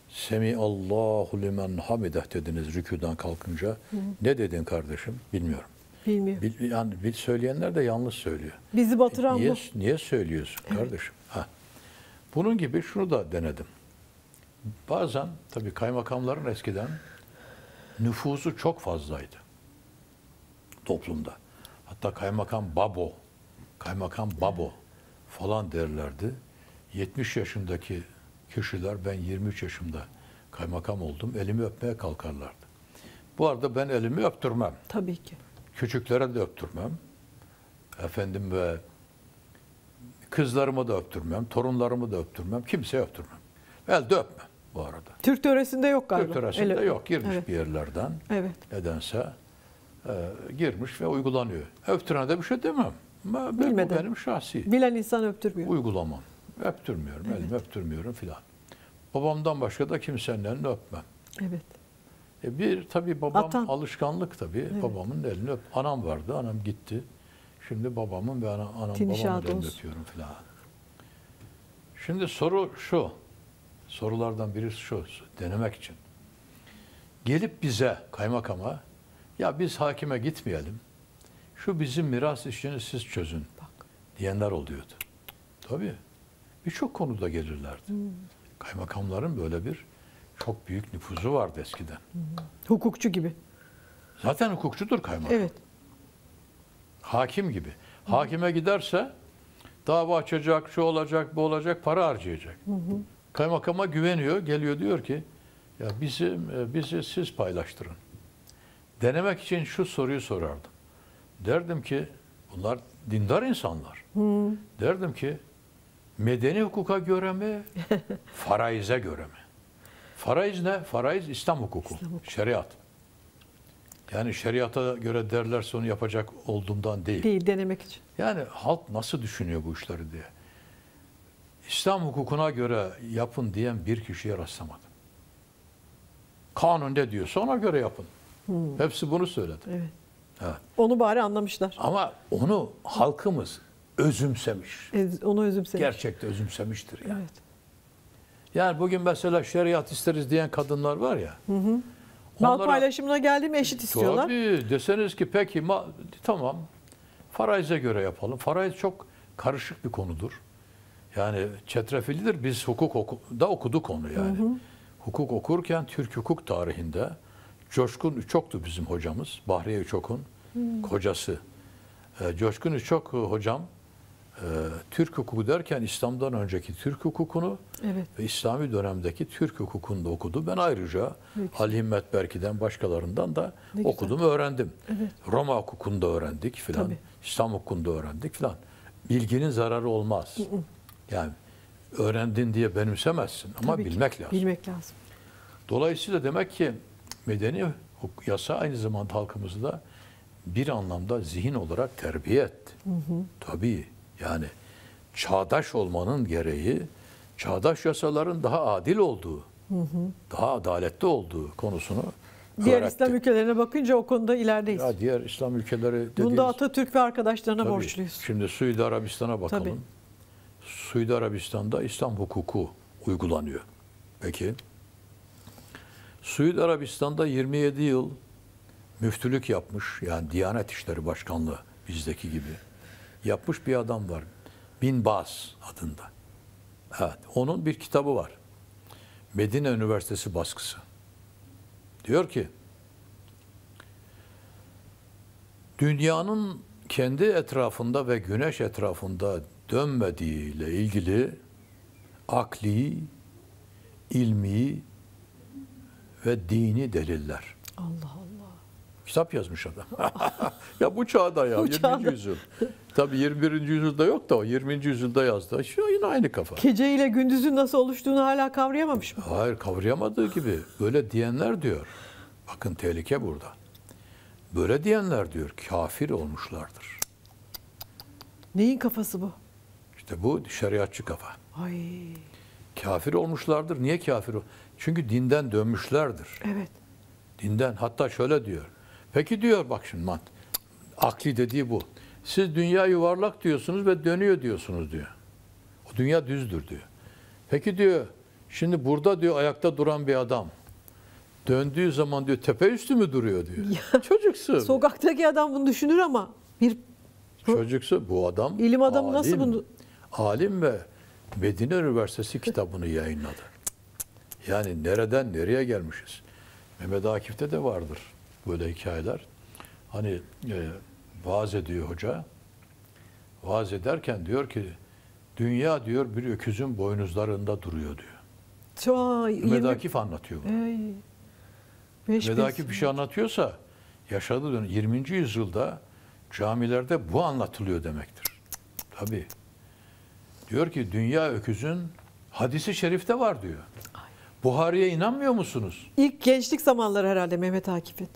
Semi Allahu limen hamideh dediniz rüküden kalkınca. Hı. Ne dedin kardeşim? Bilmiyorum. Bilmiyorum. Bil, yani bil söyleyenler de yanlış söylüyor. Bizi batıran e, niye, bu. Niye söylüyorsun evet. kardeşim? Ha. Bunun gibi şunu da denedim. Bazen tabii kaymakamların eskiden nüfusu çok fazlaydı toplumda. Hatta kaymakam babo, kaymakam babo falan derlerdi. 70 yaşındaki kişiler ben 23 yaşımda kaymakam oldum. Elimi öpmeye kalkarlardı. Bu arada ben elimi öptürmem. Tabii ki. Küçüklere de öptürmem. Efendim ve kızlarımı da öptürmem, torunlarımı da öptürmem, kimseye öptürmem. Elde öpmem bu arada. Türk töresinde yok galiba. Türk töresinde Öyle. yok. Girmiş evet. bir yerlerden. Evet. Nedense e, girmiş ve uygulanıyor. Öptürene de bir şey demem. Ben, Bilmeden. benim şahsi. Bilen insan öptürmüyor. Uygulamam. Öptürmüyorum. Evet. Elimi öptürmüyorum filan. Babamdan başka da kimsenin elini öpmem. Evet. E bir tabii babam Atan. alışkanlık tabii. Evet. Babamın elini öp. Anam vardı. Anam gitti. Şimdi babamın ve anam, anam babamın elini öpüyorum filan. Şimdi soru şu sorulardan birisi şu, denemek için. Gelip bize, kaymakama, ya biz hakime gitmeyelim, şu bizim miras işini siz çözün diyenler oluyordu. Tabii. Birçok konuda gelirlerdi. Hmm. Kaymakamların böyle bir çok büyük nüfuzu vardı eskiden. Hmm. Hukukçu gibi. Zaten hukukçudur kaymakam. Evet. Hakim gibi. Hakime giderse dava açacak, şu olacak, bu olacak, para harcayacak. Hı Kaymakama güveniyor. Geliyor diyor ki ya bizim e, bizi siz paylaştırın. Denemek için şu soruyu sorardım. Derdim ki bunlar dindar insanlar. Hmm. Derdim ki medeni hukuka göre mi? faraize göre mi? Faraiz ne? Faraiz İslam hukuku, İslam hukuku. şeriat. Yani şeriata göre derlerse onu yapacak olduğumdan değil. Değil, denemek için. Yani halk nasıl düşünüyor bu işleri diye. İslam hukukuna göre yapın diyen bir kişiye rastlamadım. Kanun ne diyorsa ona göre yapın. Hmm. Hepsi bunu söyledi. Evet. evet. Onu bari anlamışlar. Ama onu halkımız özümsemiş. onu özümsemiş. Gerçekte özümsemiştir yani. Evet. Yani bugün mesela şeriat isteriz diyen kadınlar var ya. Hı hı. Mal onlara, paylaşımına geldi mi eşit istiyorlar. Tabii deseniz ki peki ma, tamam faraize göre yapalım. Faraiz çok karışık bir konudur. Yani çetrefillidir. Biz hukuk oku, da okuduk onu yani. Hı hı. Hukuk okurken Türk hukuk tarihinde Coşkun Üçok'tu bizim hocamız. Bahriye Üçok'un kocası. E, Coşkun Üçok e, hocam e, Türk hukuku derken İslam'dan önceki Türk hukukunu evet. ve İslami dönemdeki Türk hukukunu da okudu. Ben ayrıca Peki. Ali Himmet Berki'den başkalarından da ne okudum güzel. öğrendim. Evet. Roma hukukunu da öğrendik filan. İslam hukukunu da öğrendik filan. Bilginin zararı olmaz. Hı hı. Yani öğrendin diye benimsemezsin ama Tabii bilmek ki, lazım. Bilmek lazım. Dolayısıyla demek ki medeni yasa aynı zamanda halkımızı da bir anlamda zihin olarak terbiye etti. Hı hı. Tabii yani çağdaş olmanın gereği çağdaş yasaların daha adil olduğu, hı hı. daha adaletli olduğu konusunu Diğer öğretti. İslam ülkelerine bakınca o konuda ilerideyiz. Ya diğer İslam ülkeleri dediğiniz... Bunda Atatürk ve arkadaşlarına tabii, borçluyuz. Şimdi Suudi Arabistan'a bakalım. Tabii. Suudi Arabistan'da İslam hukuku uygulanıyor. Peki. Suudi Arabistan'da 27 yıl müftülük yapmış. Yani Diyanet İşleri Başkanlığı bizdeki gibi. Yapmış bir adam var. Bin Bas adında. Evet. Onun bir kitabı var. Medine Üniversitesi baskısı. Diyor ki dünyanın kendi etrafında ve güneş etrafında dönmediği ilgili akli, ilmi ve dini deliller. Allah Allah. Kitap yazmış adam. ya bu çağda ya bu 20. Çağda. yüzyıl. Tabi 21. yüzyılda yok da o 20. yüzyılda yazdı. Şu yine aynı kafa. Gece ile gündüzün nasıl oluştuğunu hala kavrayamamış mı? Hayır kavrayamadığı gibi. Böyle diyenler diyor. Bakın tehlike burada. Böyle diyenler diyor kafir olmuşlardır. Neyin kafası bu? İşte bu şeriatçı kafa. Ay. Kafir olmuşlardır. Niye kafir? Çünkü dinden dönmüşlerdir. Evet. Dinden. Hatta şöyle diyor. Peki diyor bak şimdi mant. Akli dediği bu. Siz dünya yuvarlak diyorsunuz ve dönüyor diyorsunuz diyor. O dünya düzdür diyor. Peki diyor şimdi burada diyor ayakta duran bir adam döndüğü zaman diyor tepe üstü mü duruyor diyor. Ya, Çocuksun. Sokaktaki adam bunu düşünür ama bir Çocuksu bu adam. İlim adamı nasıl bunu alim ve Medine Üniversitesi kitabını yayınladı. Yani nereden nereye gelmişiz? Mehmet Akif'te de vardır böyle hikayeler. Hani e, vaaz ediyor hoca. Vaaz ederken diyor ki dünya diyor bir öküzün boynuzlarında duruyor diyor. Çok, Mehmet Akif anlatıyor bunu. Ey, beş Mehmet Akif bir şey anlatıyorsa yaşadığı 20. yüzyılda camilerde bu anlatılıyor demektir. Tabii. Diyor ki dünya öküzün hadisi şerifte var diyor. Buhari'ye inanmıyor musunuz? İlk gençlik zamanları herhalde Mehmet Akif'in.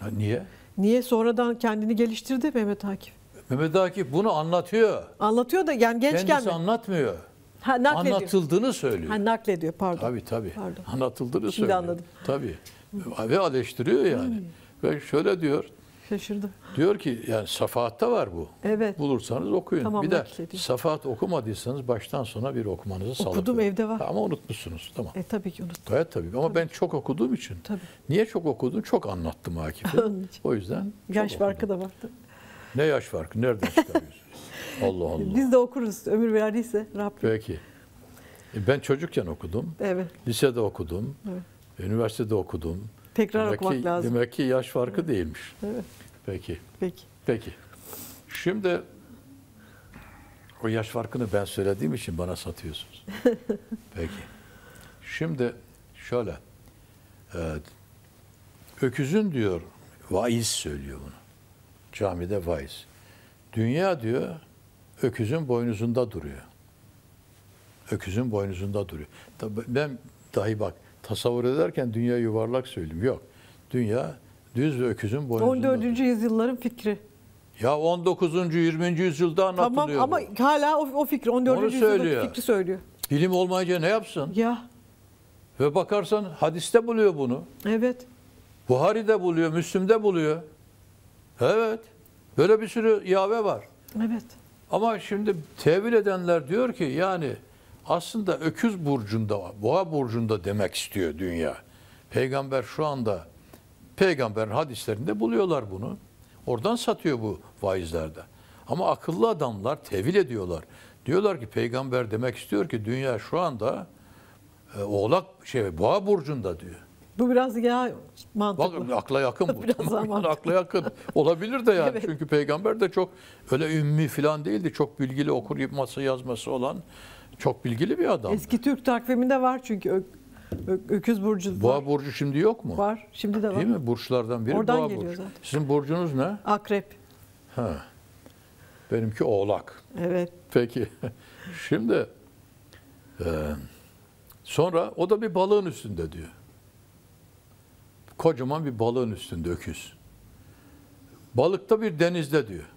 Ha, niye? Niye sonradan kendini geliştirdi Mehmet Akif? Mehmet Akif bunu anlatıyor. Anlatıyor da yani gençken Kendisi mi? anlatmıyor. Ha, naklediyor. Anlatıldığını söylüyor. Ha, naklediyor pardon. Tabii tabii. Pardon. Anlatıldığını Şimdi söylüyor. Şimdi anladım. Tabii. Ve eleştiriyor yani. Hmm. Ve şöyle diyor. Şaşırdım. Diyor ki yani safahatta var bu. Evet. Bulursanız okuyun. Tamam, bir de edeyim. safahat okumadıysanız baştan sona bir okumanızı sağlık. Okudum evde var. Ama unutmuşsunuz tamam. E tabii ki unuttum. Gayet tabii ama tabii. ben çok okuduğum için. Tabii. Niye çok okudum? Çok anlattım Akif'i. o yüzden. Yaş farkı da vardı. Ne yaş farkı? Nereden çıkarıyorsunuz? Allah Allah. Biz de okuruz ömür verdiyse Rabbim. Peki. E, ben çocukken okudum. Evet. Lisede okudum. Evet. Üniversitede okudum tekrar demek okumak ki, lazım. Demek ki yaş farkı değilmiş. Evet. Peki. Peki. Peki. Şimdi o yaş farkını ben söylediğim için bana satıyorsunuz. Peki. Şimdi şöyle. E, öküzün diyor vaiz söylüyor bunu. Camide vaiz. Dünya diyor öküzün boynuzunda duruyor. Öküzün boynuzunda duruyor. ben dahi bak tasavvur ederken dünya yuvarlak söyleyeyim. Yok. Dünya düz ve öküzün boynuzunda. 14. yüzyılların fikri. Ya 19. 20. yüzyılda anlatılıyor. Tamam ama bu. hala o, o fikri 14. yüzyılda fikri söylüyor. Bilim olmayınca ne yapsın? Ya. Ve bakarsan hadiste buluyor bunu. Evet. de buluyor, de buluyor. Evet. Böyle bir sürü ilave var. Evet. Ama şimdi tevil edenler diyor ki yani aslında öküz burcunda, boğa burcunda demek istiyor dünya. Peygamber şu anda peygamber hadislerinde buluyorlar bunu. Oradan satıyor bu vaizlerde. Ama akıllı adamlar tevil ediyorlar. Diyorlar ki peygamber demek istiyor ki dünya şu anda e, oğlak şey boğa burcunda diyor. Bu biraz ya mantıklı. Bak, akla yakın bu. biraz daha mantıklı. akla yakın. Olabilir de yani. evet. Çünkü peygamber de çok öyle ümmi falan değildi. Çok bilgili okur yapması yazması olan çok bilgili bir adam. Eski Türk takviminde var çünkü Ö- Ö- Öküz Burcu. Boğa Burcu şimdi yok mu? Var. Şimdi de var. Değil mi? Burçlardan biri Oradan Boğa geliyor Burcu. Zaten. Sizin burcunuz ne? Akrep. Ha. Benimki Oğlak. Evet. Peki. şimdi e, sonra o da bir balığın üstünde diyor. Kocaman bir balığın üstünde öküz. Balıkta bir denizde diyor.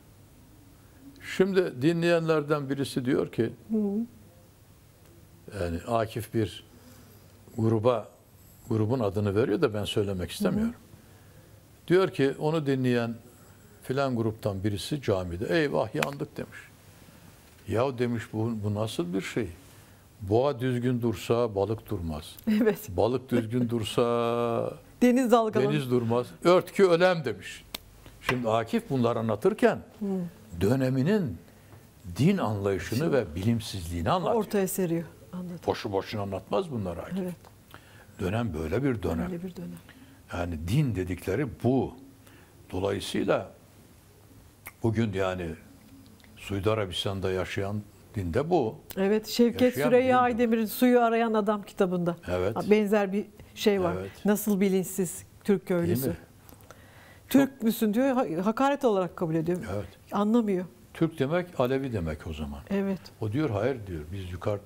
Şimdi dinleyenlerden birisi diyor ki, hı yani Akif bir gruba grubun adını veriyor da ben söylemek istemiyorum. Hı hı. Diyor ki onu dinleyen filan gruptan birisi camide eyvah yandık demiş. Ya demiş bu, bu nasıl bir şey? Boğa düzgün dursa balık durmaz. Evet. Balık düzgün dursa deniz dalgalanır. Deniz durmaz. Örtkü ölem demiş. Şimdi Akif bunlar anlatırken Hı. döneminin din anlayışını Şimdi, ve bilimsizliğini anlatıyor. Ortaya seriyor. Anladım. Boşu boşuna anlatmaz bunları hakim. Evet. Dönem böyle bir dönem. Böyle bir dönem. Yani din dedikleri bu. Dolayısıyla bugün yani Suudi Arabistan'da yaşayan dinde bu. Evet Şevket Süreyya Aydemir'in Suyu Arayan Adam kitabında. Evet. Benzer bir şey var. Evet. Nasıl bilinçsiz Türk köylüsü. Türk Çok... müsün diyor, hakaret olarak kabul ediyor. Evet. Anlamıyor. Türk demek Alevi demek o zaman. Evet. O diyor hayır diyor. Biz yukarı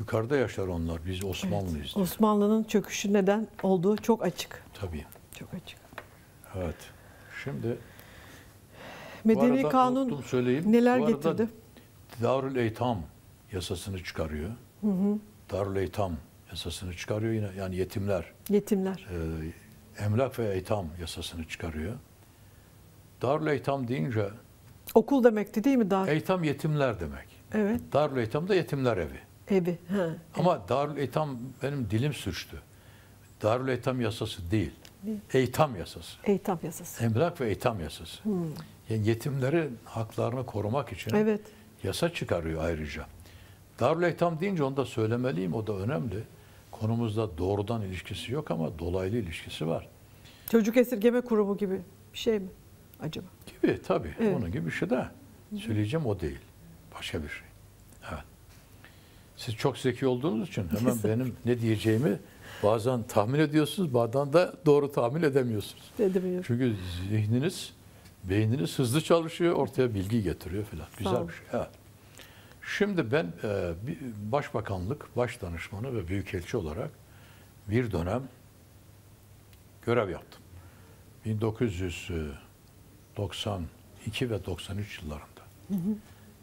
Yukarıda yaşar onlar. Biz Osmanlıyız. Evet. Osmanlı'nın çöküşü neden olduğu çok açık. Tabii. Çok açık. Evet. Şimdi Medeni kanun söyleyeyim. neler getirdi? Darül Eytam yasasını çıkarıyor. Hı hı. Darül Eytam yasasını çıkarıyor yine yani yetimler. Yetimler. E, emlak ve eytam yasasını çıkarıyor. Darül Eytam deyince okul demekti değil mi dar? Eytam yetimler demek. Evet. Darül Eytam da yetimler evi. Ebi. Ama evet. Darül Eytam benim dilim sürçtü. Darül Eytam yasası değil. Eytam yasası. Eytam yasası. Emlak ve eytam yasası. Hmm. Yani yetimlerin haklarını korumak için evet. yasa çıkarıyor ayrıca. Darül Eytam deyince onu da söylemeliyim. O da önemli. Konumuzda doğrudan ilişkisi yok ama dolaylı ilişkisi var. Çocuk esirgeme kurumu gibi bir şey mi acaba? Gibi tabii. Evet. Onun gibi bir şey de söyleyeceğim o değil. Başka bir şey. Siz çok zeki olduğunuz için hemen benim ne diyeceğimi bazen tahmin ediyorsunuz, bazen de doğru tahmin edemiyorsunuz. Edemiyorum. Çünkü zihniniz, beyniniz hızlı çalışıyor, ortaya bilgi getiriyor falan. Güzel bir şey. Evet. Şimdi ben e, başbakanlık, baş danışmanı ve büyükelçi olarak bir dönem görev yaptım. 1992 ve 93 yıllarında. Hı hı.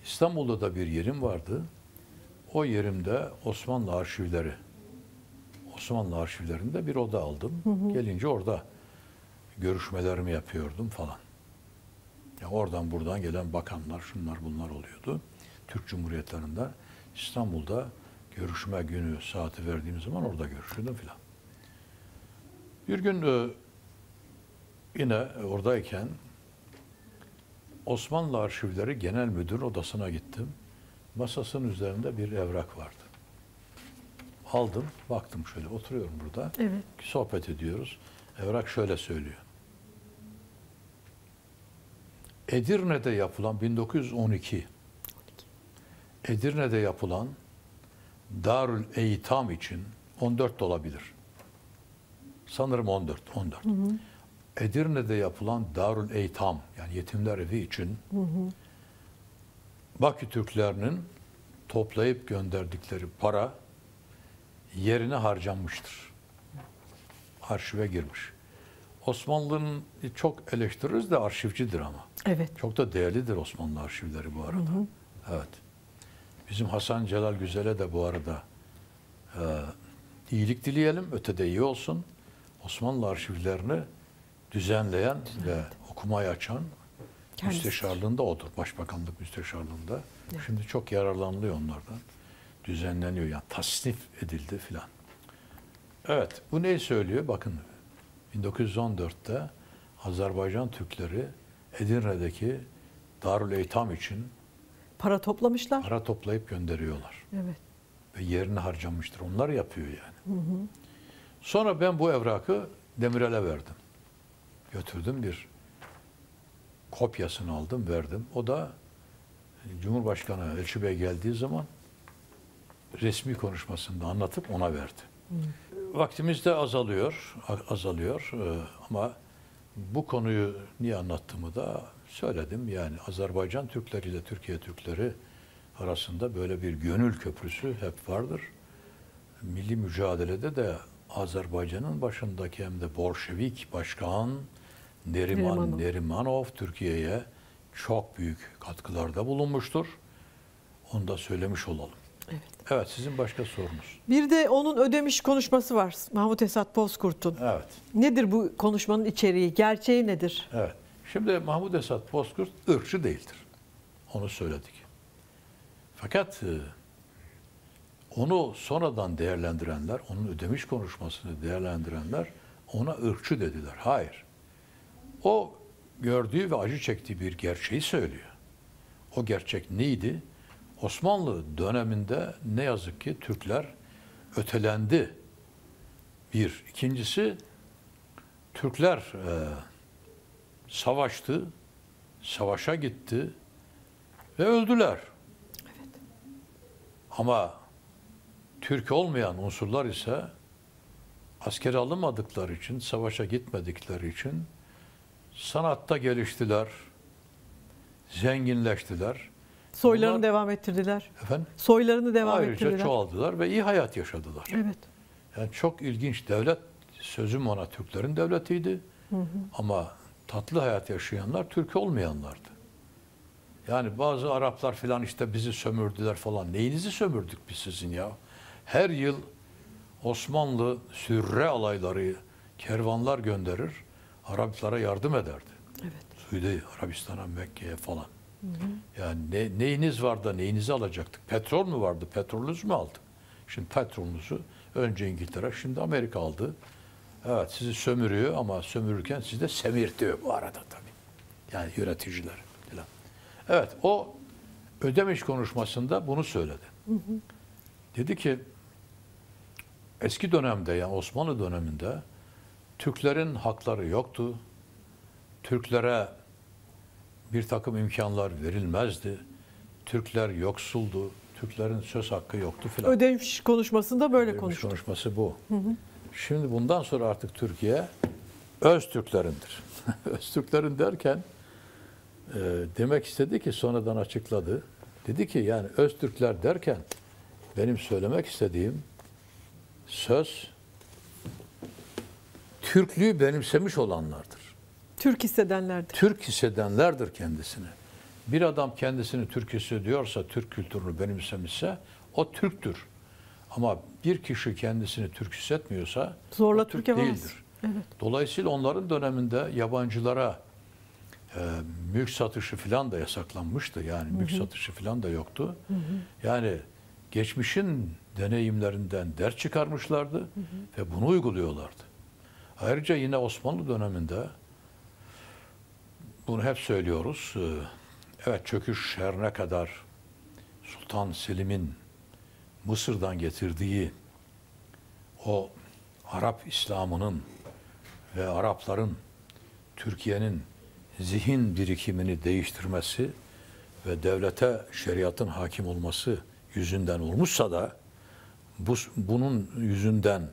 İstanbul'da da bir yerim vardı. O yerimde Osmanlı arşivleri, Osmanlı arşivlerinde bir oda aldım. Hı hı. Gelince orada görüşmelerimi yapıyordum falan. Ya oradan buradan gelen bakanlar, şunlar bunlar oluyordu. Türk Cumhuriyetlerinde İstanbul'da görüşme günü, saati verdiğim zaman orada görüşüyordum filan. Bir gün e, yine oradayken Osmanlı Arşivleri Genel Müdür Odası'na gittim masasının üzerinde bir evrak vardı. Aldım, baktım şöyle oturuyorum burada. Evet. Sohbet ediyoruz. Evrak şöyle söylüyor. Edirne'de yapılan 1912 Edirne'de yapılan Darül Eytam için 14 olabilir. Sanırım 14, 14. Hı hı. Edirne'de yapılan Darül Eytam yani yetimler evi için hı hı. Bakü Türklerinin toplayıp gönderdikleri para yerine harcanmıştır. Arşive girmiş. Osmanlı'nın çok eleştiririz de arşivcidir ama. Evet. Çok da değerlidir Osmanlı arşivleri bu arada. Hı hı. Evet. Bizim Hasan Celal Güzel'e de bu arada e, iyilik dileyelim. Ötede iyi olsun. Osmanlı arşivlerini düzenleyen evet. ve okumayı açan Kendisi. Müsteşarlığında odur. Başbakanlık müsteşarlığında. Evet. Şimdi çok yararlanılıyor onlardan. Düzenleniyor yani tasnif edildi filan. Evet bu neyi söylüyor? Bakın 1914'te Azerbaycan Türkleri Edirne'deki Darül Eytam için para toplamışlar. Para toplayıp gönderiyorlar. Evet. Ve yerini harcamıştır. Onlar yapıyor yani. Hı hı. Sonra ben bu evrakı Demirel'e verdim. Götürdüm bir kopyasını aldım, verdim. O da e, Cumhurbaşkanı Elçi Bey geldiği zaman resmi konuşmasında anlatıp ona verdi. Hı. Hmm. Vaktimiz de azalıyor, azalıyor e, ama bu konuyu niye anlattığımı da söyledim. Yani Azerbaycan Türkleri ile Türkiye Türkleri arasında böyle bir gönül köprüsü hep vardır. Milli mücadelede de Azerbaycan'ın başındaki hem de Bolşevik başkan Neriman, Nerimanov, Nerimanov Türkiye'ye çok büyük katkılarda bulunmuştur. Onu da söylemiş olalım. Evet. evet sizin başka sorunuz. Bir de onun ödemiş konuşması var Mahmut Esat Bozkurt'un. Evet. Nedir bu konuşmanın içeriği, gerçeği nedir? Evet. Şimdi Mahmut Esat Bozkurt ırkçı değildir. Onu söyledik. Fakat e, onu sonradan değerlendirenler, onun ödemiş konuşmasını değerlendirenler ona ırkçı dediler. Hayır. O gördüğü ve acı çektiği bir gerçeği söylüyor. O gerçek neydi? Osmanlı döneminde ne yazık ki Türkler ötelendi. Bir. ikincisi Türkler e, savaştı, savaşa gitti ve öldüler. Evet. Ama Türk olmayan unsurlar ise askeri alınmadıkları için, savaşa gitmedikleri için Sanatta geliştiler, zenginleştiler. Soylarını Bunlar, devam ettirdiler. Efendim? Soylarını devam ayrıca ettirdiler. Ayrıca çoğaldılar ve iyi hayat yaşadılar. Evet. Yani çok ilginç devlet, sözüm ona Türklerin devletiydi. Hı hı. Ama tatlı hayat yaşayanlar Türk olmayanlardı. Yani bazı Araplar filan işte bizi sömürdüler falan. Neyinizi sömürdük biz sizin ya? Her yıl Osmanlı sürre alayları, kervanlar gönderir. Araplara yardım ederdi. Evet. Suudi Arabistan'a, Mekke'ye falan. Hı hı. Yani ne, neyiniz var neyinizi alacaktık? Petrol mü vardı? Petrolünüzü mü aldı? Şimdi petrolünüzü önce İngiltere, şimdi Amerika aldı. Evet sizi sömürüyor ama sömürürken sizi de semirtiyor bu arada tabii. Yani yöneticiler falan. Evet o Ödemiş konuşmasında bunu söyledi. Hı hı. Dedi ki eski dönemde yani Osmanlı döneminde Türklerin hakları yoktu. Türklere bir takım imkanlar verilmezdi. Türkler yoksuldu. Türklerin söz hakkı yoktu filan. Ödemiş konuşmasında böyle Ödemiş konuşması bu. Hı hı. Şimdi bundan sonra artık Türkiye öz Türklerindir. öz Türklerin derken e, demek istedi ki sonradan açıkladı. Dedi ki yani öz Türkler derken benim söylemek istediğim söz Türklüğü benimsemiş olanlardır. Türk hissedenlerdir. Türk hissedenlerdir kendisini. Bir adam kendisini Türk hissediyorsa, Türk kültürünü benimsemişse o Türktür. Ama bir kişi kendisini Türk hissetmiyorsa zorla Türk, Türk değildir. Evet. Dolayısıyla onların döneminde yabancılara e, mülk satışı filan da yasaklanmıştı. Yani mülk hı hı. satışı filan da yoktu. Hı hı. Yani geçmişin deneyimlerinden ders çıkarmışlardı hı hı. ve bunu uyguluyorlardı. Ayrıca yine Osmanlı döneminde bunu hep söylüyoruz. Ee, evet çöküş her ne kadar Sultan Selim'in Mısır'dan getirdiği o Arap İslam'ının ve Arapların Türkiye'nin zihin birikimini değiştirmesi ve devlete şeriatın hakim olması yüzünden olmuşsa da bu, bunun yüzünden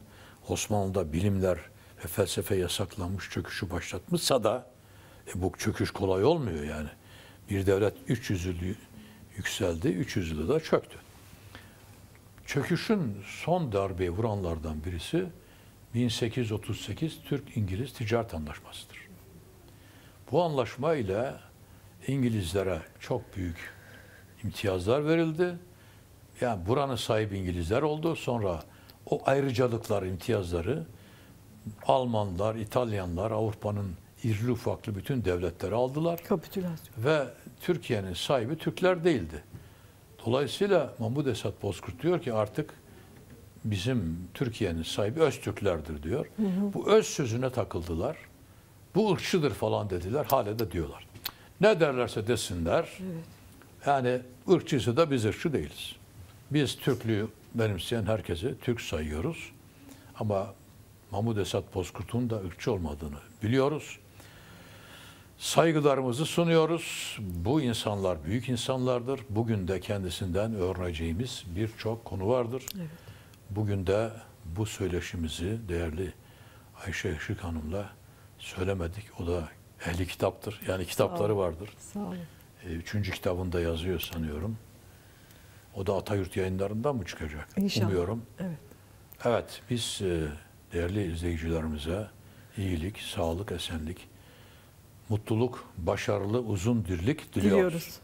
Osmanlı'da bilimler e, felsefe yasaklanmış, çöküşü başlatmışsa da e, bu çöküş kolay olmuyor yani. Bir devlet 300 yıl yükseldi, 300'lü de çöktü. Çöküşün son darbeyi vuranlardan birisi 1838 Türk-İngiliz Ticaret Anlaşması'dır. Bu anlaşma ile İngilizlere çok büyük imtiyazlar verildi. Yani buranın sahibi İngilizler oldu. Sonra o ayrıcalıklar, imtiyazları Almanlar, İtalyanlar, Avrupa'nın irli ufaklı bütün devletleri aldılar. Kapitülasyon. Ve Türkiye'nin sahibi Türkler değildi. Dolayısıyla Mahmud Esat Bozkurt diyor ki artık bizim Türkiye'nin sahibi öz Türklerdir diyor. Hı hı. Bu öz sözüne takıldılar. Bu ırkçıdır falan dediler. Hala da diyorlar. Ne derlerse desinler. Evet. Yani ırkçıysa da biz ırkçı değiliz. Biz Türklüğü benimseyen herkesi Türk sayıyoruz. Ama Mahmut Esat Bozkurt'un da ırkçı olmadığını biliyoruz. Saygılarımızı sunuyoruz. Bu insanlar büyük insanlardır. Bugün de kendisinden öğreneceğimiz birçok konu vardır. Evet. Bugün de bu söyleşimizi değerli Ayşe Işık Hanım'la söylemedik. O da ehli kitaptır. Yani kitapları Sağ vardır. Sağ olun. E, üçüncü kitabında yazıyor sanıyorum. O da Atayurt yayınlarından mı çıkacak? İnşallah. Umuyorum. Evet. Evet biz e, değerli izleyicilerimize iyilik, sağlık, esenlik, mutluluk, başarılı, uzun dirlik diliyoruz. diliyoruz.